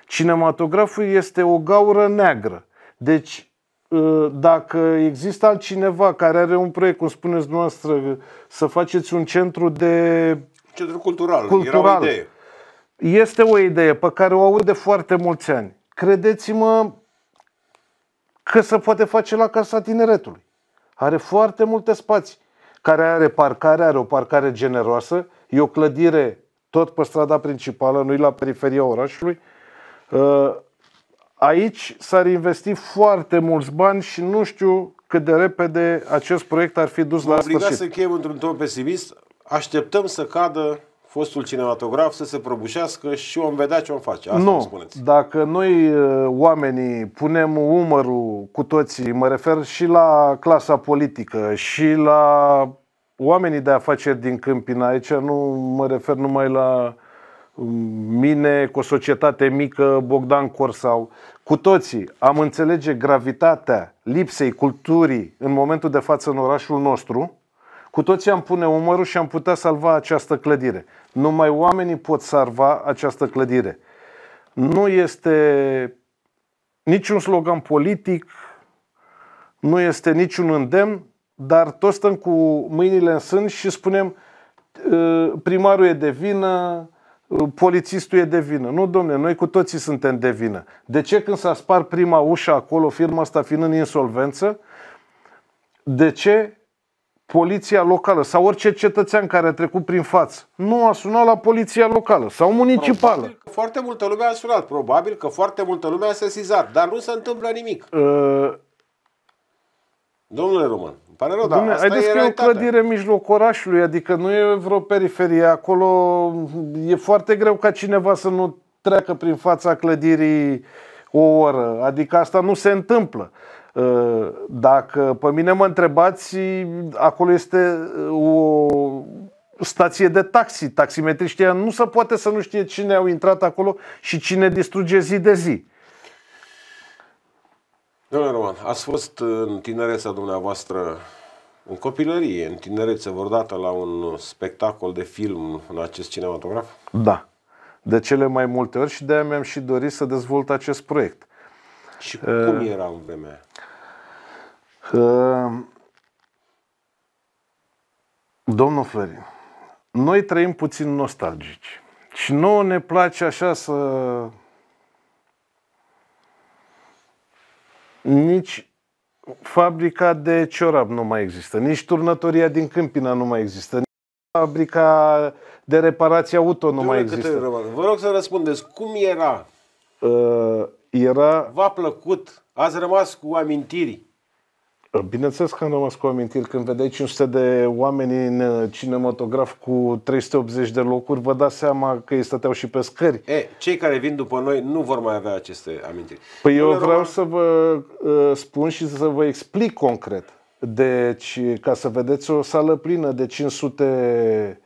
Cinematograful este o gaură neagră. Deci, ă, dacă există altcineva care are un proiect, cum spuneți dumneavoastră, să faceți un centru de... Centru cultural, cultural. era o idee. Este o idee pe care o aud de foarte mulți ani. Credeți-mă că se poate face la Casa Tineretului. Are foarte multe spații. Care are parcare, are o parcare generoasă, e o clădire tot pe strada principală, nu la periferia orașului. Uh, aici s-ar investi foarte mulți bani și nu știu cât de repede acest proiect ar fi dus la sfârșit. să chem într-un ton pesimist, așteptăm să cadă fostul cinematograf să se prăbușească și o vedea ce o face. Asta nu, spuneți. dacă noi uh, oamenii punem umărul cu toții, mă refer și la clasa politică și la oamenii de afaceri din Câmpina, aici nu mă refer numai la um, mine cu o societate mică, Bogdan Corsau, cu toții am înțelege gravitatea lipsei culturii în momentul de față în orașul nostru, cu toți am pune umărul și am putea salva această clădire. Numai oamenii pot salva această clădire. Nu este niciun slogan politic, nu este niciun îndemn, dar toți stăm cu mâinile în sân și spunem ă, primarul e de vină, polițistul e de vină. Nu, domne, noi cu toții suntem de vină. De ce când s-a spart prima ușă acolo, firma asta fiind în insolvență, de ce poliția locală sau orice cetățean care a trecut prin față nu a sunat la poliția locală sau municipală. Probabil că foarte multă lume a sunat, probabil că foarte multă lume a sesizat, dar nu se întâmplă nimic. Uh... Domnule Roman, îmi pare rău, Dumne, dar asta e, o clădire în mijloc orașului, adică nu e vreo periferie acolo, e foarte greu ca cineva să nu treacă prin fața clădirii o oră, adică asta nu se întâmplă. Uh, Ă, dacă pe mine mă întrebați, acolo este ă, o stație de taxi. Taximetriștia nu se poate să nu știe cine au intrat acolo și cine distruge zi de zi. Domnule Roman, ați fost în tinerețea dumneavoastră, în copilărie, în tinerețe, vreodată la un spectacol de film în acest cinematograf? Da. De cele mai multe ori și de-aia mi-am și dorit să dezvolt acest proiect. Și cum ă, era în vremea aia? Domnul Florin, noi trăim puțin nostalgici și nu ne place așa să nici fabrica de ciorap nu mai există, nici turnătoria din Câmpina nu mai există, nici fabrica de reparație auto nu de mai există. Vă rog să răspundeți, cum era? Uh, era... V-a plăcut? Ați rămas cu amintiri? Bineînțeles că am rămas cu amintiri. Când vedeai 500 de oameni în uh, cinematograf cu 380 de locuri, vă dați seama că ei stăteau și pe scări. E, cei care vin după noi nu vor mai avea aceste amintiri. Păi eu vreau Roman... să vă uh, spun și să vă explic concret. Deci, ca să vedeți o sală plină de 500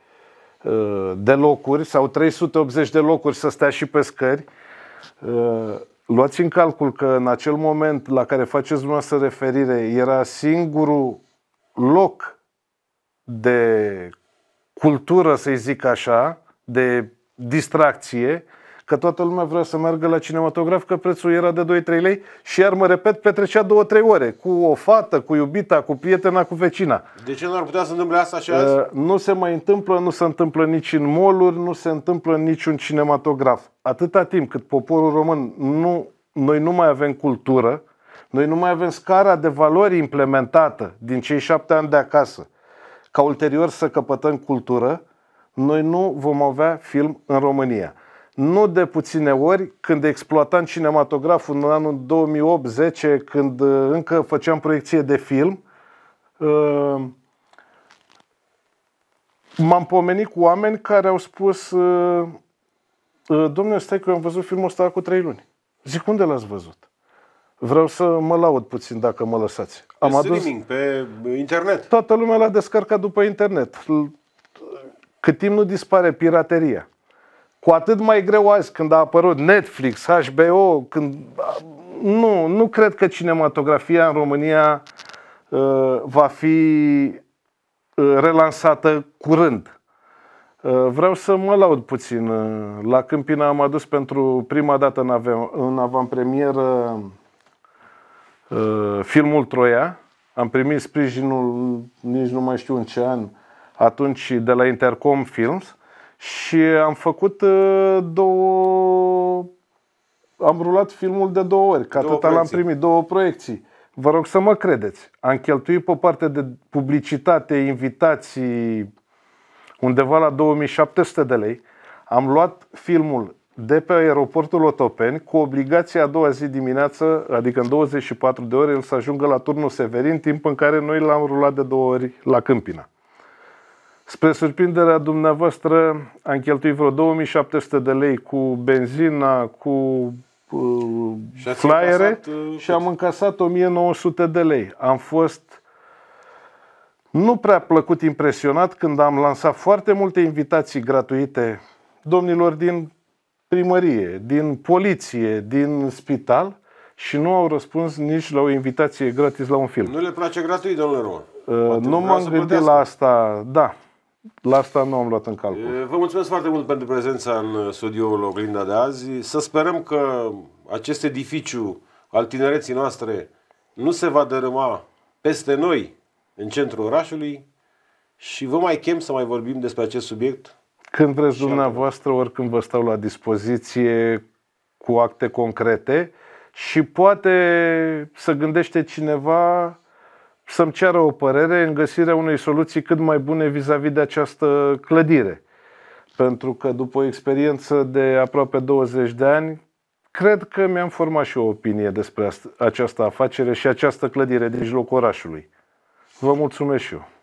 uh, de locuri sau 380 de locuri să stea și pe scări, Luați în calcul că în acel moment la care faceți dumneavoastră referire era singurul loc de cultură, să zic așa, de distracție, că toată lumea vrea să meargă la cinematograf, că prețul era de 2-3 lei și iar, mă repet, petrecea 2-3 ore cu o fată, cu iubita, cu prietena, cu vecina. De ce nu ar putea să întâmple asta și azi? Uh, nu se mai întâmplă, nu se întâmplă nici în moluri, nu se întâmplă nici niciun cinematograf. Atâta timp cât poporul român nu, noi nu mai avem cultură, noi nu mai avem scara de valori implementată din cei șapte ani de acasă, ca ulterior să căpătăm cultură, noi nu vom avea film în România nu de puține ori, când exploatam cinematograful în anul 2008 când uh, încă făceam proiecție de film, uh, m-am pomenit cu oameni care au spus uh, Domnule, stai că eu am văzut filmul ăsta cu trei luni. Zic, unde l-ați văzut? Vreau să mă laud puțin dacă mă lăsați. Pe am adus... streaming, pe internet. Toată lumea l-a descărcat după internet. Cât timp nu dispare pirateria cu atât mai greu azi când a apărut Netflix, HBO, când... Nu, nu cred că cinematografia în România uh, va fi uh, relansată curând. Uh, vreau să mă laud puțin. Uh, la Câmpina am adus pentru prima dată în, în avantpremieră filmul Troia. Am primit sprijinul, nici nu mai știu în ce an, atunci de la Intercom Films și am făcut uh, două... Am rulat filmul de două ori, că atât l-am primit, două proiecții. Vă rog să mă credeți. Am cheltuit pe parte de publicitate, invitații, undeva la 2700 de lei. Am luat filmul de pe aeroportul Otopeni cu obligația a doua zi dimineață, adică în 24 de ore, el să ajungă la turnul Severin, timp în care noi l-am rulat de două ori la Câmpina. Spre surprinderea dumneavoastră, am cheltuit vreo 2700 de lei cu benzina, cu uh, și flyere încasat, uh, și am încasat 1900 de lei. Am fost nu prea plăcut impresionat când am lansat foarte multe invitații gratuite domnilor din primărie, din poliție, din spital și nu au răspuns nici la o invitație gratis la un film. Nu le place gratuit, domnule Roman. Uh, nu m-am gândit la asta, da la asta nu am luat în calcul. Vă mulțumesc foarte mult pentru prezența în studioul Oglinda de azi. Să sperăm că acest edificiu al tinereții noastre nu se va dărâma peste noi, în centrul orașului, și vă mai chem să mai vorbim despre acest subiect. Când vreți dumneavoastră, oricând vă stau la dispoziție cu acte concrete și poate să gândește cineva să-mi ceară o părere în găsirea unei soluții cât mai bune vis-a-vis de această clădire. Pentru că după o experiență de aproape 20 de ani, cred că mi-am format și o opinie despre această afacere și această clădire din mijlocul orașului. Vă mulțumesc și eu!